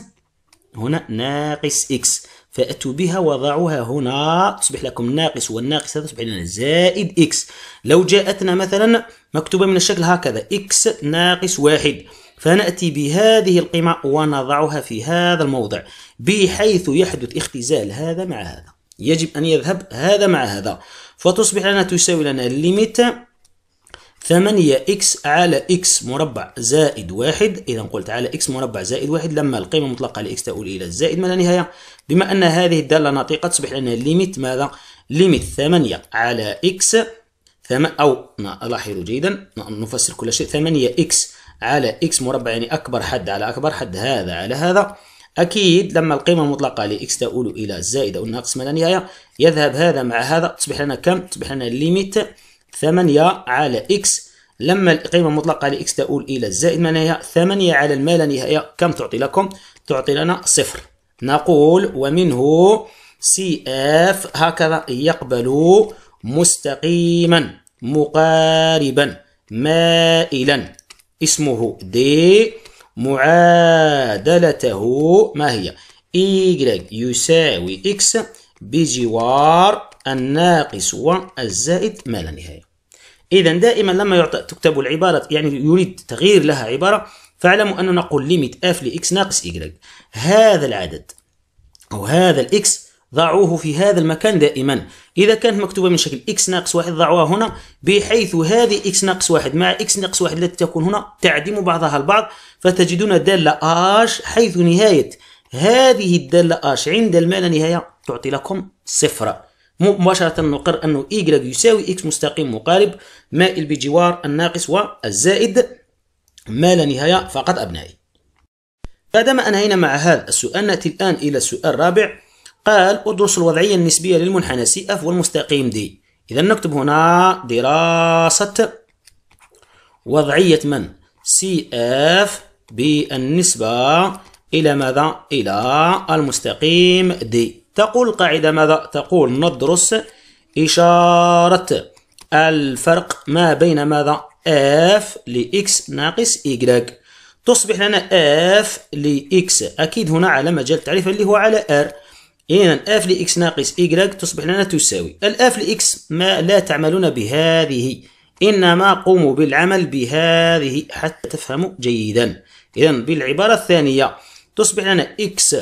هنا ناقص إكس فأتوا بها وضعوها هنا تصبح لكم ناقص والناقص هذا تصبح لنا زائد إكس لو جاءتنا مثلا مكتوبة من الشكل هكذا إكس ناقص واحد فنأتي بهذه القيمة ونضعها في هذا الموضع بحيث يحدث اختزال هذا مع هذا يجب أن يذهب هذا مع هذا فتصبح لنا تساوي لنا الليميت 8 اكس على اكس مربع زائد واحد إذا قلت على اكس مربع زائد واحد لما القيمة المطلقة لإكس تؤول إلى الزائد ما لا نهاية بما أن هذه الدالة ناطقة تصبح لنا ليميت ماذا؟ ليميت 8 على اكس ثم أو لاحظوا جيدا نفسر كل شيء 8 اكس على اكس مربع يعني اكبر حد على اكبر حد هذا على هذا اكيد لما القيمه المطلقه لاكس تؤول الى الزائد او الناقص ما لا نهايه يذهب هذا مع هذا تصبح لنا كم تصبح لنا ليميت 8 على اكس لما القيمه المطلقه لاكس تؤول الى الزائد ما لا نهايه 8 على ما لا نهايه كم تعطي لكم تعطي لنا صفر نقول ومنه سي اف هكذا يقبل مستقيما مقاربا مائلا اسمه دي معادلته ما هي y يساوي x بجوار الناقص والزائد ما لا نهاية إذا دائما لما يعطى تكتب العبارة يعني يريد تغيير لها عبارة فاعلموا أننا نقول ليميت f لإكس ناقص y هذا العدد أو هذا الإكس ضعوه في هذا المكان دائما إذا كانت مكتوبة من شكل اكس ناقص واحد ضعوها هنا بحيث هذه اكس ناقص واحد مع اكس ناقص واحد التي تكون هنا تعدم بعضها البعض فتجدون دالة اش حيث نهاية هذه الدالة اش عند ما لا نهاية تعطي لكم صفر مباشرة نقر أنه y يساوي x مستقيم مقارب مائل بجوار الناقص والزائد ما لا نهاية فقط أبنائي بعدما أنهينا مع هذا السؤال نأتي الآن إلى السؤال الرابع قال ادرس الوضعية النسبية للمنحنى سي اف والمستقيم دي إذا نكتب هنا دراسة وضعية من سي اف بالنسبة إلى ماذا؟ إلى المستقيم دي تقول القاعدة ماذا؟ تقول ندرس إشارة الفرق ما بين ماذا؟ اف لإكس ناقص إيكغيك تصبح لنا اف لإكس أكيد هنا على مجال التعريف اللي هو على ار إذا اف لإكس ناقص إيكغ تصبح لنا تساوي الآف لإكس ما لا تعملون بهذه إنما قوموا بالعمل بهذه حتى تفهموا جيدا إذا بالعبارة الثانية تصبح لنا إكس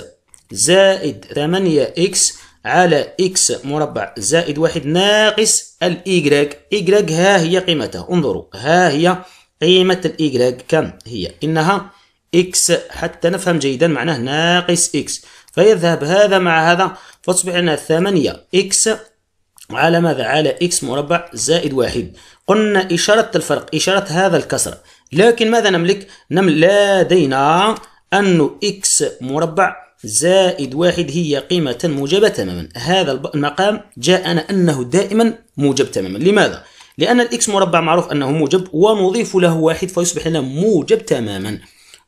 زائد 8 إكس على إكس مربع زائد واحد ناقص الإيكغ إيكغ ها هي قيمتها انظروا ها هي قيمة الإيكغ كم هي إنها إكس حتى نفهم جيدا معناه ناقص إكس فيذهب هذا مع هذا فتصبح لنا ثمانية إكس على ماذا؟ على إكس مربع زائد واحد قلنا إشارة الفرق إشارة هذا الكسر لكن ماذا نملك؟ نمل لدينا أن إكس مربع زائد واحد هي قيمة موجبة تماما هذا المقام جاءنا أنه دائما موجب تماما لماذا؟ لأن الإكس مربع معروف أنه موجب ونضيف له واحد فيصبح لنا موجب تماما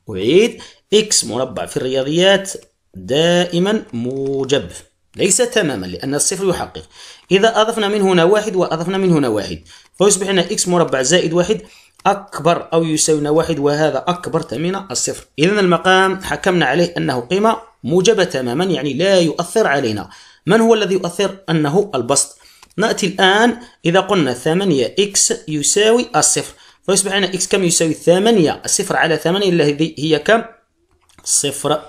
أعيد إكس مربع في الرياضيات دائما موجب ليس تماما لأن الصفر يحقق إذا أضفنا من هنا واحد وأضفنا من هنا واحد فيصبح لنا إكس مربع زائد واحد أكبر أو يساوينا واحد وهذا أكبر من الصفر إذا المقام حكمنا عليه أنه قيمة موجبة تماما يعني لا يؤثر علينا من هو الذي يؤثر أنه البسط نأتي الآن إذا قلنا 8 إكس يساوي الصفر فيصبح عندنا إكس كم يساوي 8 الصفر على 8 اللي هي كم صفر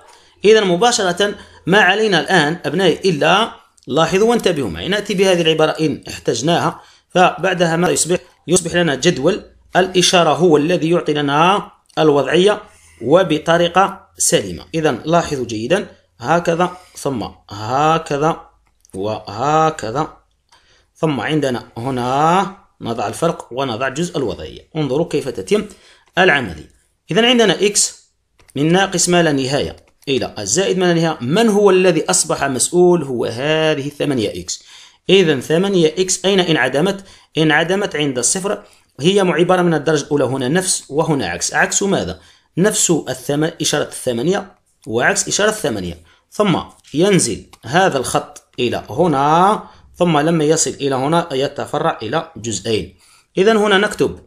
إذا مباشرة ما علينا الآن أبنائي إلا لاحظوا وانتبهوا معي نأتي بهذه العبارة إن احتجناها فبعدها ما يصبح يصبح لنا جدول الإشارة هو الذي يعطي لنا الوضعية وبطريقة سليمة إذا لاحظوا جيدا هكذا ثم هكذا وهكذا ثم عندنا هنا نضع الفرق ونضع جزء الوضعية انظروا كيف تتم العملية إذا عندنا x من ناقص ما لا نهاية إلى الزائد ما لا نهاية من هو الذي أصبح مسؤول هو هذه 8 x إذا 8 x أين انعدمت؟ انعدمت عند الصفر هي عبارة من الدرجة الأولى هنا نفس وهنا عكس عكس ماذا؟ نفس الثمن إشارة الثمانية وعكس إشارة الثمانية ثم ينزل هذا الخط إلى هنا ثم لما يصل إلى هنا يتفرع إلى جزئين إذا هنا نكتب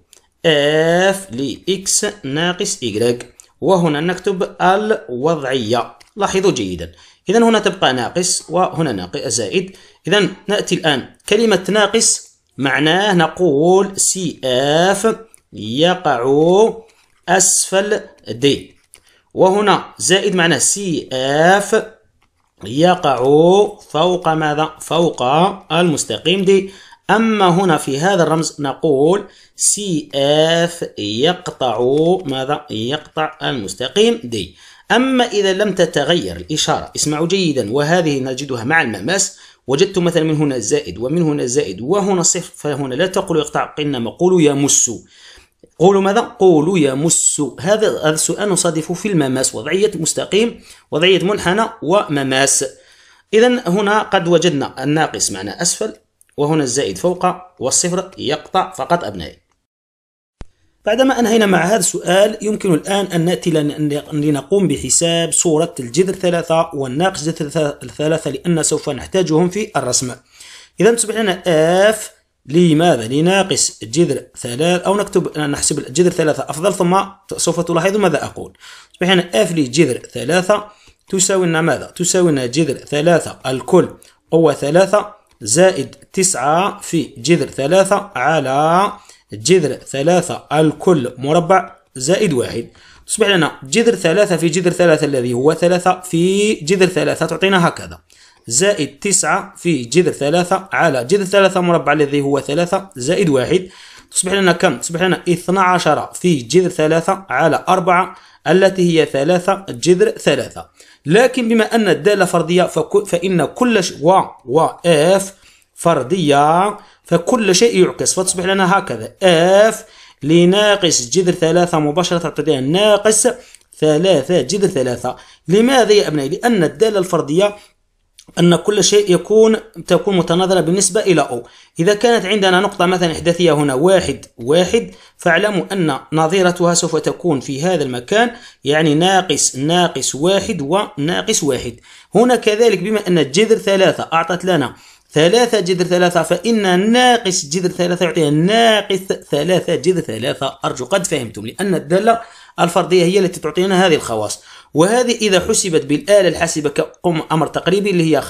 f لx ناقص y وهنا نكتب الوضعية لاحظوا جيدا إذا هنا تبقى ناقص وهنا ناقص زائد إذا نأتي الآن كلمة ناقص معناه نقول CF يقع أسفل D وهنا زائد معناه CF يقع فوق ماذا؟ فوق المستقيم دي أما هنا في هذا الرمز نقول سي اف يقطع ماذا؟ يقطع المستقيم دي أما إذا لم تتغير الإشارة اسمعوا جيدا وهذه نجدها مع المماس وجدت مثلا من هنا زائد ومن هنا زائد وهنا صفر فهنا لا تقول يقطع قلنا قولوا يمس قولوا ماذا؟ قولوا يمس هذا هذا السؤال نصادف في المماس وضعية مستقيم وضعية منحنى ومماس إذا هنا قد وجدنا الناقص معنا أسفل وهنا الزائد فوق والصفر يقطع فقط أبنائي بعدما أنهينا مع هذا السؤال يمكن الآن أن نأتي لنقوم بحساب صورة الجذر ثلاثة والناقص جذر ثلاثة لأن سوف نحتاجهم في الرسم إذا تصبح لنا F لماذا لناقص جذر ثلاث أو نكتب نحسب جذر ثلاثة أفضل ثم سوف تلاحظ ماذا أقول أصبح هنا F لجذر ثلاثة تساوي لنا ماذا تساوي لنا جذر ثلاثة الكل هو ثلاثة زائد تسعة في جذر ثلاثة على جذر ثلاثة الكل مربع زائد واحد تصبح لنا جذر ثلاثة في جذر ثلاثة الذي هو ثلاثة في جذر ثلاثة تعطينا هكذا زائد تسعة في جذر ثلاثة على جذر ثلاثة مربع الذي هو ثلاثة زائد واحد تصبح لنا كم؟ تصبح لنا اثنا 12 في جذر ثلاثة على أربعة التي هي ثلاثة جذر ثلاثة لكن بما أن الدالة فردية فإن كل شيء و و اف فردية فكل شيء يعكس فتصبح لنا هكذا اف لناقص جذر ثلاثة مباشرة تعطينا ناقص ثلاثة جذر ثلاثة لماذا يا أبنائي؟ لأن الدالة الفردية أن كل شيء يكون تكون متناظرة بالنسبة إلى أو إذا كانت عندنا نقطة مثلا إحداثية هنا واحد واحد فاعلموا أن نظيرتها سوف تكون في هذا المكان يعني ناقص ناقص واحد وناقص واحد هنا كذلك بما أن جذر ثلاثة أعطت لنا ثلاثة جذر ثلاثة فإن ناقص جذر ثلاثة يعطينا ناقص ثلاثة جذر ثلاثة أرجو قد فهمتم لأن الدالة الفردية هي التي تعطينا هذه الخواص وهذه إذا حسبت بالآلة الحاسبة كأمر تقريبي اللي هي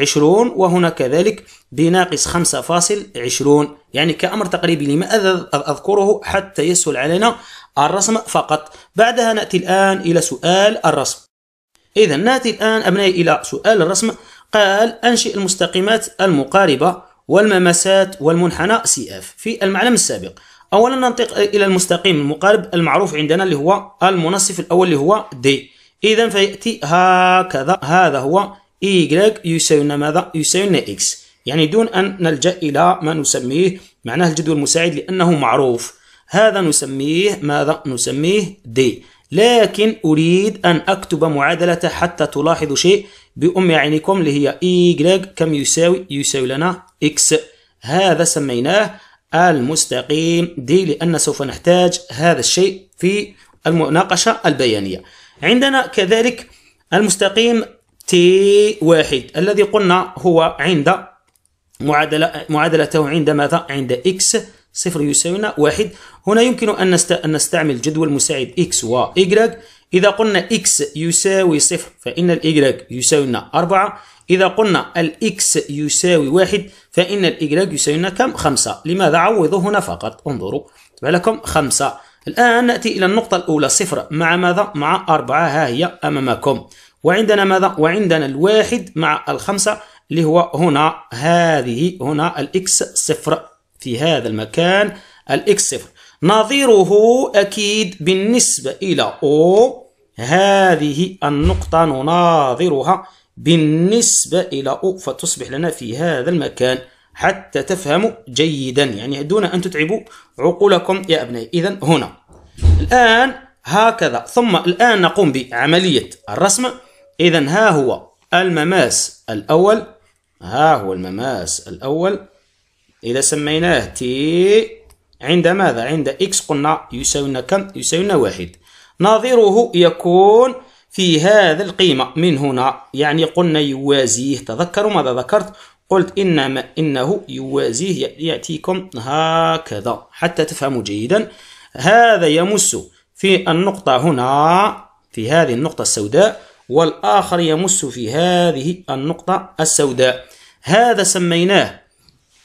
5.20 وهنا كذلك بناقص 5.20 يعني كأمر تقريبي لما أذكره حتى يسهل علينا الرسم فقط بعدها نأتي الآن إلى سؤال الرسم إذا نأتي الآن أبنائي إلى سؤال الرسم قال أنشئ المستقيمات المقاربة والمماسات والمنحنى سي اف في المعلم السابق اولا ننطق الى المستقيم المقارب المعروف عندنا اللي هو المنصف الاول اللي هو دي اذا فياتي هكذا هذا هو اي يساوي ماذا يساوي اكس يعني دون ان نلجا الى ما نسميه معناه الجدول المساعد لانه معروف هذا نسميه ماذا نسميه دي لكن أريد أن أكتب معادلة حتى تلاحظوا شيء بأم عينكم اللي هي اي كم يساوي يساوي لنا اكس هذا سميناه المستقيم دي لأن سوف نحتاج هذا الشيء في المناقشة البيانية عندنا كذلك المستقيم تي واحد الذي قلنا هو عند معادلة معادلته عند ماذا؟ عند إكس صفر يساوينا واحد هنا يمكن أن نستعمل جدول مساعد إكس وإيكغ إذا قلنا x يساوي صفر فإن y يساوي لنا أربعة إذا قلنا الإكس يساوي واحد فإن y يساوي لنا كم؟ خمسة لماذا عوضوا هنا فقط انظروا تبع لكم خمسة الآن نأتي إلى النقطة الأولى صفر مع ماذا؟ مع أربعة ها هي أمامكم وعندنا ماذا؟ وعندنا الواحد مع الخمسة اللي هو هنا هذه هنا الإكس صفر في هذا المكان الإكس صفر نظيره أكيد بالنسبة إلى O هذه النقطة نناظرها بالنسبة إلى O فتصبح لنا في هذا المكان حتى تفهموا جيدا يعني دون أن تتعبوا عقولكم يا أبنائي إذا هنا الآن هكذا ثم الآن نقوم بعملية الرسم إذا ها هو المماس الأول ها هو المماس الأول إذا سميناه تي عند ماذا عند إكس قلنا يساوينا كم يساوينا واحد ناظره يكون في هذا القيمة من هنا يعني قلنا يوازيه تذكروا ماذا ذكرت قلت إنما إنه يوازيه يأتيكم هكذا حتى تفهموا جيدا هذا يمس في النقطة هنا في هذه النقطة السوداء والآخر يمس في هذه النقطة السوداء هذا سميناه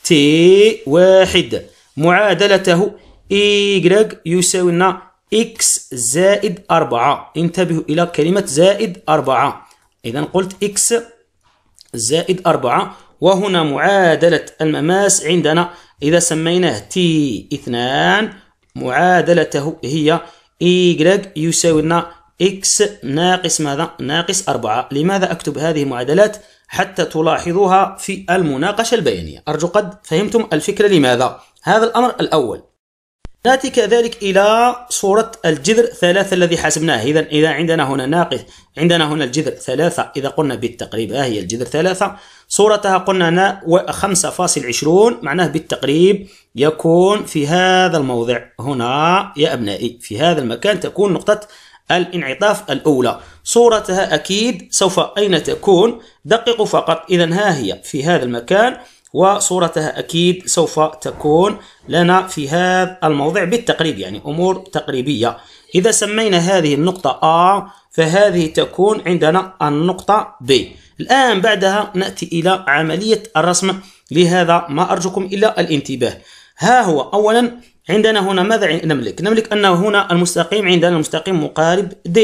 تي واحد معادلته y يساوي لنا x زائد 4 انتبهوا إلى كلمة زائد 4 إذا قلت x زائد 4 وهنا معادلة المماس عندنا إذا سميناه T2 معادلته هي y يساوي لنا x ناقص ماذا؟ ناقص 4 لماذا أكتب هذه المعادلات؟ حتى تلاحظوها في المناقشة البيانية أرجو قد فهمتم الفكرة لماذا؟ هذا الأمر الأول نأتي كذلك إلى صورة الجذر ثلاثة الذي حسبناه إذا إذا عندنا هنا ناقص عندنا هنا الجذر ثلاثة إذا قلنا بالتقريب ها هي الجذر ثلاثة صورتها قلنا 5.20 معناه بالتقريب يكون في هذا الموضع هنا يا أبنائي في هذا المكان تكون نقطة الانعطاف الأولى صورتها أكيد سوف أين تكون دققوا فقط إذا ها هي في هذا المكان وصورتها أكيد سوف تكون لنا في هذا الموضع بالتقريب يعني أمور تقريبية إذا سمينا هذه النقطة A فهذه تكون عندنا النقطة B الآن بعدها نأتي إلى عملية الرسم لهذا ما أرجوكم إلا الانتباه ها هو أولا عندنا هنا ماذا نملك نملك أن هنا المستقيم عندنا المستقيم مقارب D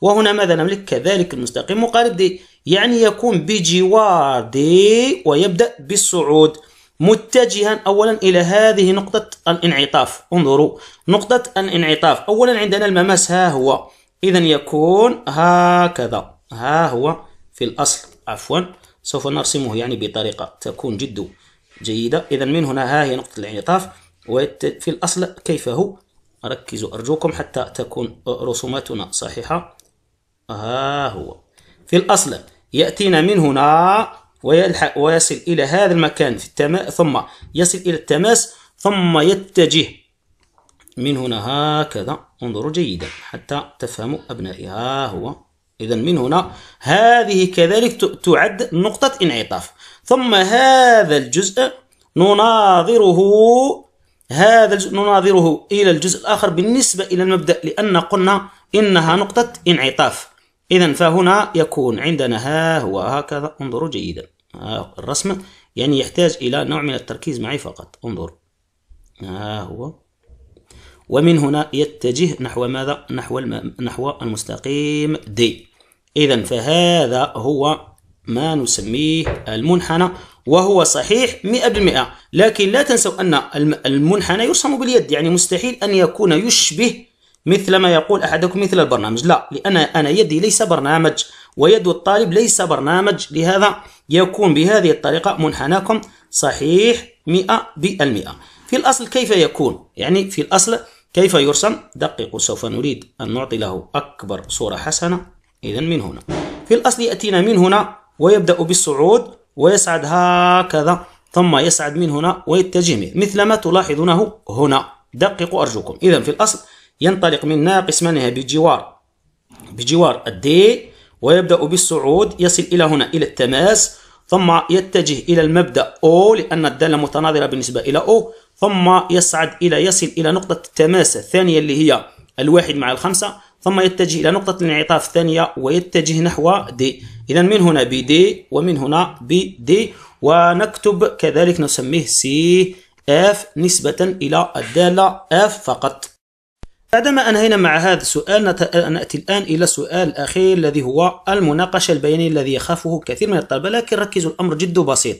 وهنا ماذا نملك كذلك المستقيم مقارب D يعني يكون بجوار دي ويبدأ بالصعود متجها أولا إلى هذه نقطة الانعطاف انظروا نقطة الانعطاف أولا عندنا المماس ها هو إذا يكون هكذا ها هو في الأصل عفوا سوف نرسمه يعني بطريقة تكون جد جيدة إذا من هنا ها هي نقطة الانعطاف وفي الأصل كيف هو ركزوا أرجوكم حتى تكون رسوماتنا صحيحة ها هو في الأصل يأتينا من هنا ويلحق ويصل إلى هذا المكان في التما... ثم يصل إلى التماس ثم يتجه من هنا هكذا انظروا جيدا حتى تفهموا أبنائي ها هو إذا من هنا هذه كذلك تعد نقطة انعطاف ثم هذا الجزء نناظره هذا الجزء نناظره إلى الجزء الآخر بالنسبة إلى المبدأ لأن قلنا إنها نقطة انعطاف إذا فهنا يكون عندنا ها هو هكذا انظروا جيدا الرسمة يعني يحتاج إلى نوع من التركيز معي فقط انظر ها هو ومن هنا يتجه نحو ماذا نحو الم... نحو المستقيم دي إذا فهذا هو ما نسميه المنحنى وهو صحيح 100% لكن لا تنسوا أن المنحنى يرسم باليد يعني مستحيل أن يكون يشبه مثل ما يقول أحدكم مثل البرنامج لا لأن أنا يدي ليس برنامج ويد الطالب ليس برنامج لهذا يكون بهذه الطريقة منحناكم صحيح 100% في الأصل كيف يكون يعني في الأصل كيف يرسم دققوا سوف نريد أن نعطي له أكبر صورة حسنة إذا من هنا في الأصل يأتينا من هنا ويبدأ بالصعود ويصعد هكذا ثم يصعد من هنا ويتجه مثل ما تلاحظونه هنا دققوا أرجوكم إذا في الأصل ينطلق من ناقص منها بجوار بجوار الدي ويبدأ بالصعود يصل إلى هنا إلى التماس ثم يتجه إلى المبدأ أو لأن الدالة متناظرة بالنسبة إلى أو ثم يصعد إلى يصل إلى نقطة التماس الثانية اللي هي الواحد مع الخمسة ثم يتجه إلى نقطة الانعطاف الثانية ويتجه نحو دي إذا من هنا بدي ومن هنا بدي ونكتب كذلك نسميه سي اف نسبة إلى الدالة اف فقط بعدما أنهينا مع هذا السؤال نأتي الآن إلى السؤال الأخير الذي هو المناقشة البيانية الذي يخافه كثير من الطلبة لكن ركزوا الأمر جد بسيط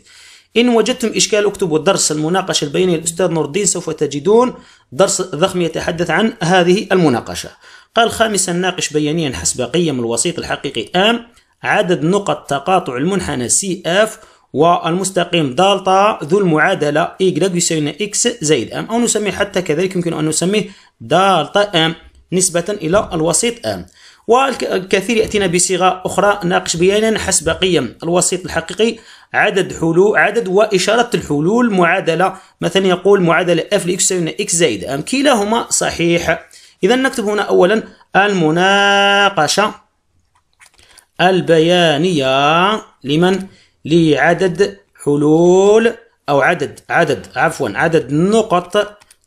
إن وجدتم إشكال اكتبوا درس المناقشة البيانية الأستاذ نور الدين سوف تجدون درس ضخم يتحدث عن هذه المناقشة قال خامسا ناقش بيانيا حسب قيم الوسيط الحقيقي آم عدد نقط تقاطع المنحنى سي اف والمستقيم دالتا ذو المعادلة y يساوي إكس زائد أم أو نسميه حتى كذلك يمكن أن نسميه دالتا ام نسبة إلى الوسيط ام والكثير يأتينا بصيغة أخرى ناقش بيانا حسب قيم الوسيط الحقيقي عدد حلول عدد وإشارة الحلول معادلة مثلا يقول معادلة اف لإكس تساوي إكس زائد ام كلاهما صحيح إذا نكتب هنا أولا المناقشة البيانية لمن لعدد حلول أو عدد عدد عفوا عدد نقط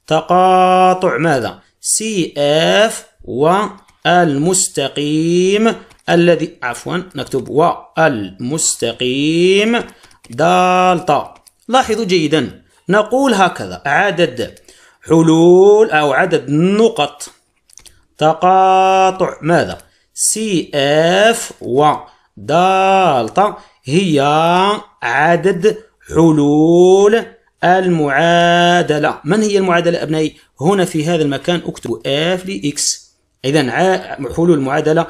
تقاطع ماذا سي اف والمستقيم الذي عفوا نكتب والمستقيم دالتا لاحظوا جيدا نقول هكذا عدد حلول أو عدد نقط تقاطع ماذا سي اف و دالتا هي عدد حلول المعادلة من هي المعادلة أبنائي؟ هنا في هذا المكان أكتب f لx إذا حلول المعادلة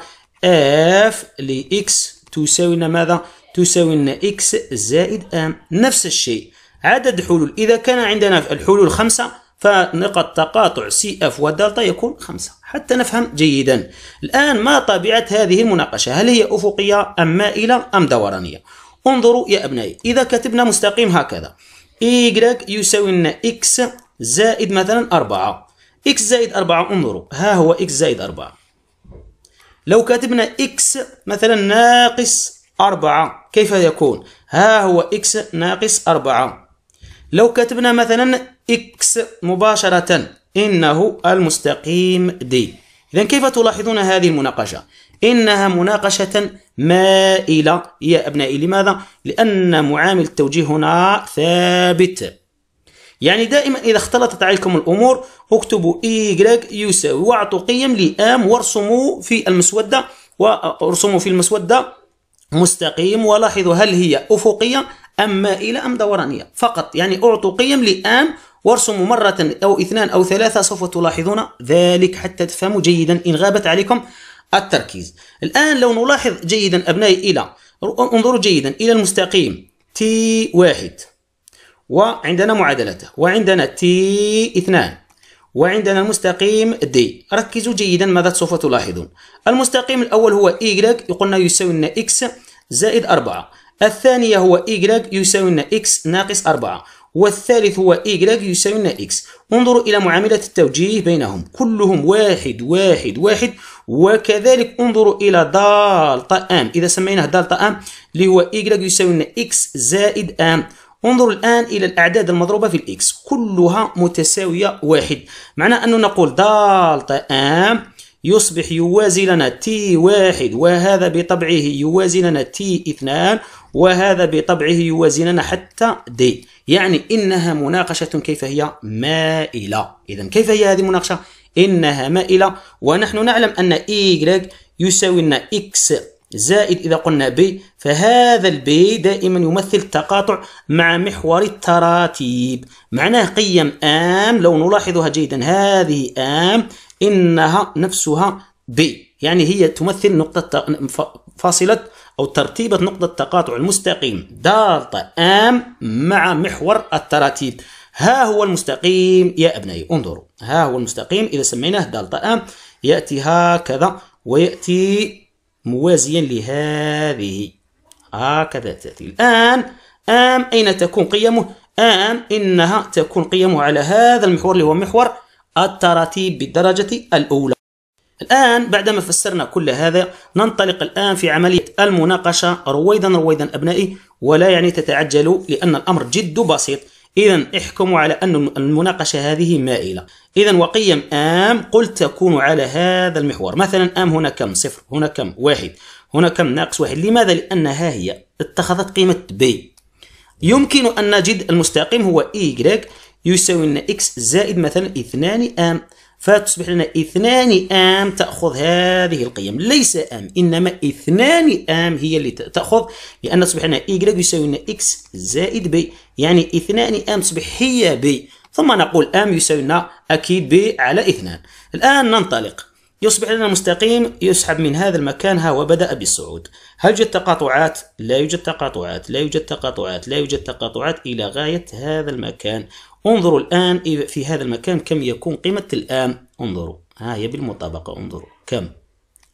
f لx تساوي لنا ماذا؟ تساوي لنا x زائد m نفس الشيء عدد حلول إذا كان عندنا الحلول خمسة فنقط تقاطع سي اف ودلتا يكون خمسة حتى نفهم جيدا الآن ما طبيعة هذه المناقشة هل هي أفقية أم مائلة أم دورانية انظروا يا أبنائي إذا كتبنا مستقيم هكذا y يساوي لنا x زائد مثلا 4 x زائد 4 انظروا ها هو x زائد 4 لو كتبنا x مثلا ناقص 4 كيف يكون ها هو x ناقص 4 لو كتبنا مثلا x مباشرة إنه المستقيم d إذا كيف تلاحظون هذه المناقشة إنها مناقشة مائلة يا أبنائي لماذا؟ لأن معامل التوجيه هنا ثابت يعني دائما إذا اختلطت عليكم الأمور اكتبوا Y يساوي واعطوا قيم لآم وارسموا في المسودة وارسموا في المسودة مستقيم ولاحظوا هل هي أفقية أم مائلة أم دورانية فقط يعني اعطوا قيم لآم وارسموا مرة أو اثنان أو ثلاثة سوف تلاحظون ذلك حتى تفهموا جيدا إن غابت عليكم التركيز الآن لو نلاحظ جيدا أبنائي إلى انظروا جيدا إلى المستقيم تي واحد وعندنا معادلته وعندنا تي اثنان وعندنا المستقيم دي ركزوا جيدا ماذا سوف تلاحظون المستقيم الأول هو Y يقولنا يساوي لنا إكس زائد أربعة الثانية هو Y يساوي لنا إكس ناقص أربعة والثالث هو إيه؟ يساوي لنا إكس انظروا إلى معاملة التوجيه بينهم كلهم واحد واحد واحد وكذلك انظروا إلى دالتا أم إذا سميناه دالتا أم اللي هو إيه؟ يساوي لنا إكس زائد أم انظروا الآن إلى الأعداد المضروبة في الإكس كلها متساوية واحد معناه أنه نقول دالتا أم يصبح يوازي لنا تي واحد وهذا بطبعه يوازي لنا تي اثنان وهذا بطبعه يوازي لنا حتى دي يعني إنها مناقشة كيف هي مائلة إذا كيف هي هذه المناقشة إنها مائلة ونحن نعلم أن إي يساوي لنا إكس زائد إذا قلنا بي فهذا البي دائما يمثل تقاطع مع محور التراتيب معناه قيم آم لو نلاحظها جيدا هذه آم إنها نفسها بي يعني هي تمثل نقطة فاصلة أو ترتيبة نقطة تقاطع المستقيم دالتا أم مع محور التراتيب ها هو المستقيم يا أبنائي انظروا ها هو المستقيم إذا سميناه دالتا أم يأتي هكذا ويأتي موازيا لهذه هكذا تأتي الآن أم أين تكون قيمه أم إنها تكون قيمه على هذا المحور اللي هو محور التراتيب بالدرجة الأولى الآن بعدما فسرنا كل هذا ننطلق الآن في عملية المناقشة رويدا رويدا أبنائي ولا يعني تتعجلوا لأن الأمر جد بسيط إذا احكموا على أن المناقشة هذه مائلة إذا وقيم آم قلت تكون على هذا المحور مثلا آم هنا كم صفر هنا كم واحد هنا كم ناقص واحد لماذا لأنها هي اتخذت قيمة بي يمكن أن نجد المستقيم هو إيكغيك يساوي لنا إكس زائد مثلا اثنان آم فتصبح لنا اثنان آم تأخذ هذه القيم ليس آم إنما اثنان آم هي اللي تأخذ لأن تصبح لنا Y يساوي لنا اكس زائد بي يعني اثنان آم تصبح هي بي ثم نقول آم يساوي لنا أكيد بي على اثنان الآن ننطلق يصبح لنا مستقيم يسحب من هذا المكان ها وبدأ بالصعود هل يوجد تقاطعات؟ لا يوجد تقاطعات لا يوجد تقاطعات لا يوجد تقاطعات إلى غاية هذا المكان انظروا الآن في هذا المكان كم يكون قيمة الآن انظروا ها هي بالمطابقة انظروا كم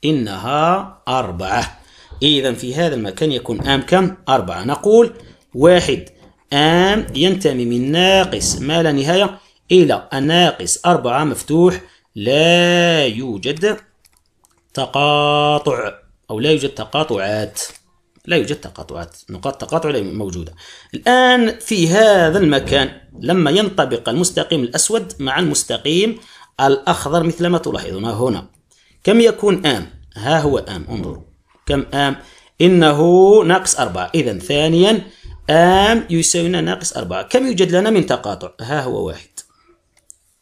إنها أربعة إذا في هذا المكان يكون آم كم أربعة نقول واحد آم ينتمي من ناقص ما لا نهاية إلى ناقص أربعة مفتوح لا يوجد تقاطع أو لا يوجد تقاطعات لا يوجد تقاطعات نقاط تقاطع لا موجودة الآن في هذا المكان لما ينطبق المستقيم الأسود مع المستقيم الأخضر مثل ما تلاحظون هنا كم يكون آم ها هو آم انظروا كم آم إنه ناقص أربعة إذا ثانيا آم يساوينا ناقص أربعة كم يوجد لنا من تقاطع ها هو واحد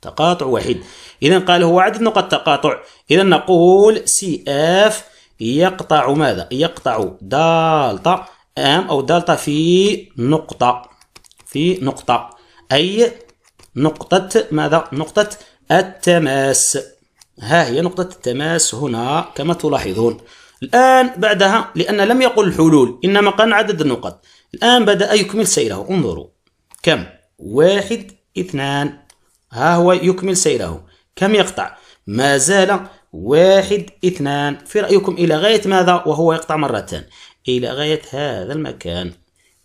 تقاطع واحد إذا قال هو عدد نقاط تقاطع إذا نقول سي اف يقطع ماذا يقطع دالتا ام او دالتا في نقطه في نقطه اي نقطه ماذا نقطه التماس ها هي نقطه التماس هنا كما تلاحظون الان بعدها لان لم يقل الحلول انما قال عدد النقط الان بدا يكمل سيره انظروا كم واحد اثنان ها هو يكمل سيره كم يقطع ما زال واحد اثنان في رأيكم إلى غاية ماذا وهو يقطع مرتان إلى غاية هذا المكان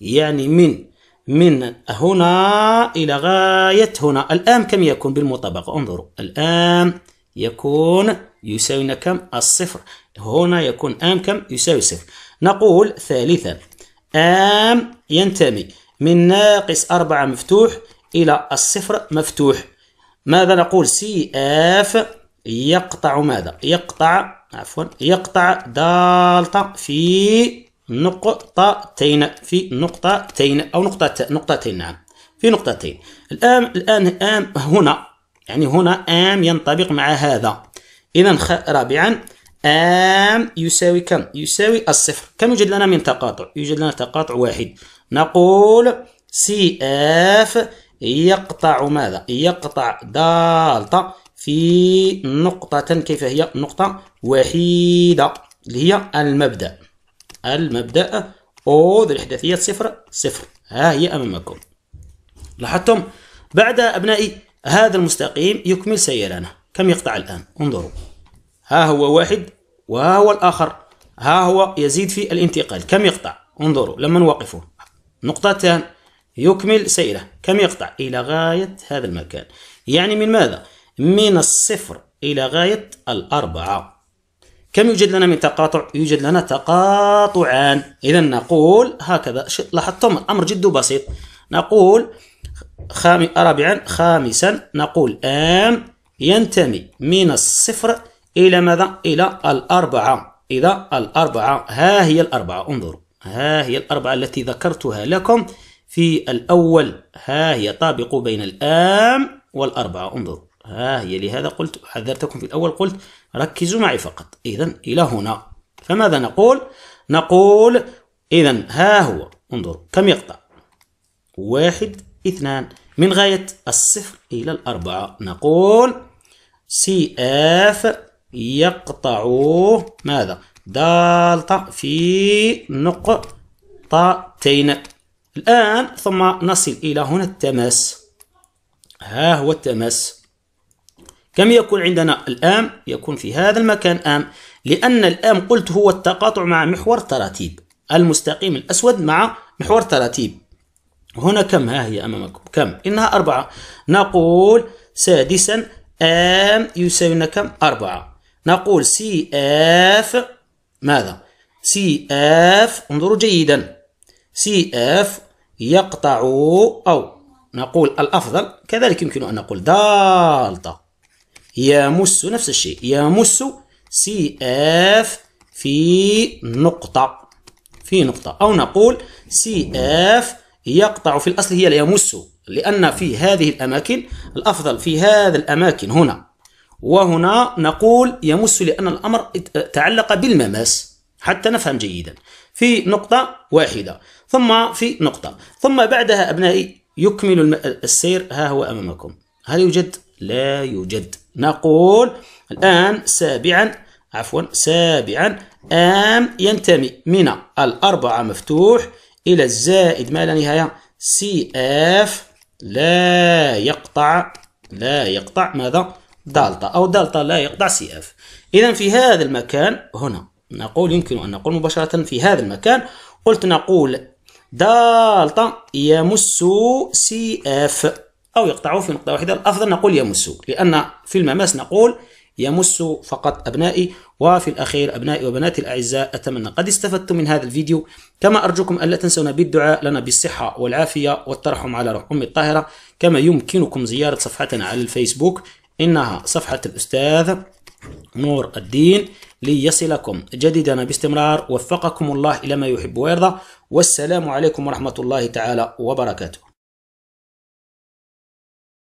يعني من من هنا إلى غاية هنا الآن كم يكون بالمطابقة انظروا الآن يكون يساوينا كم الصفر هنا يكون آم كم يساوي صفر نقول ثالثا آم ينتمي من ناقص أربعة مفتوح إلى الصفر مفتوح ماذا نقول سي اف يقطع ماذا يقطع عفوا يقطع دالتا في نقطتين في نقطتين او نقطة نقطتين نعم في نقطتين الان الان ام هنا يعني هنا ام ينطبق مع هذا اذا رابعا ام يساوي كم يساوي الصفر كم يوجد لنا من تقاطع يوجد لنا تقاطع واحد نقول سي اف يقطع ماذا يقطع دالتا في نقطة كيف هي نقطة وحيدة اللي هي المبدأ المبدأ أو ذي الإحداثية صفر صفر ها هي أمامكم لاحظتم بعد أبنائي هذا المستقيم يكمل سيرانه كم يقطع الآن انظروا ها هو واحد وها هو الآخر ها هو يزيد في الانتقال كم يقطع انظروا لما نوقفه نقطتان يكمل سيره كم يقطع إلى غاية هذا المكان يعني من ماذا من الصفر إلى غاية الأربعة كم يوجد لنا من تقاطع؟ يوجد لنا تقاطعان إذا نقول هكذا لاحظتم الأمر جد بسيط نقول خام... رابعا خامسا نقول آم ينتمي من الصفر إلى ماذا؟ إلى الأربعة إذا الأربعة ها هي الأربعة انظروا ها هي الأربعة التي ذكرتها لكم في الأول ها هي طابق بين الآم والأربعة انظروا ها هي لهذا قلت حذرتكم في الأول قلت ركزوا معي فقط إذا إلى هنا فماذا نقول نقول إذا ها هو انظروا كم يقطع واحد اثنان من غاية الصفر إلى الأربعة نقول سي اف يقطع ماذا دالتا في نقطتين الآن ثم نصل إلى هنا التماس ها هو التماس كم يكون عندنا الام يكون في هذا المكان ام لأن الام قلت هو التقاطع مع محور تراتيب المستقيم الأسود مع محور تراتيب هنا كم ها هي أمامكم كم إنها أربعة نقول سادسا ام يساوي كم أربعة نقول سي اف ماذا سي اف انظروا جيدا سي اف يقطع أو نقول الأفضل كذلك يمكن أن نقول دالتا يمس نفس الشيء يمس سي اف في نقطة في نقطة أو نقول سي اف يقطع في الأصل هي يمس لأن في هذه الأماكن الأفضل في هذه الأماكن هنا وهنا نقول يمس لأن الأمر تعلق بالمماس حتى نفهم جيدا في نقطة واحدة ثم في نقطة ثم بعدها أبنائي يكمل السير ها هو أمامكم هل يوجد لا يوجد نقول الآن سابعا عفوا سابعا آم ينتمي من الأربعة مفتوح إلى الزائد ما لا نهاية سي اف لا يقطع لا يقطع ماذا دالتا أو دالتا لا يقطع سي اف إذا في هذا المكان هنا نقول يمكن أن نقول مباشرة في هذا المكان قلت نقول دالتا يمس سي اف أو يقطعوه في نقطة واحدة الأفضل نقول يمسوا لأن في المماس نقول يمس فقط أبنائي وفي الأخير أبنائي وبناتي الأعزاء أتمنى قد استفدتم من هذا الفيديو كما أرجوكم ألا تنسونا بالدعاء لنا بالصحة والعافية والترحم على روح أمي الطاهرة كما يمكنكم زيارة صفحتنا على الفيسبوك إنها صفحة الأستاذ نور الدين ليصلكم جديدنا باستمرار وفقكم الله إلى ما يحب ويرضى والسلام عليكم ورحمة الله تعالى وبركاته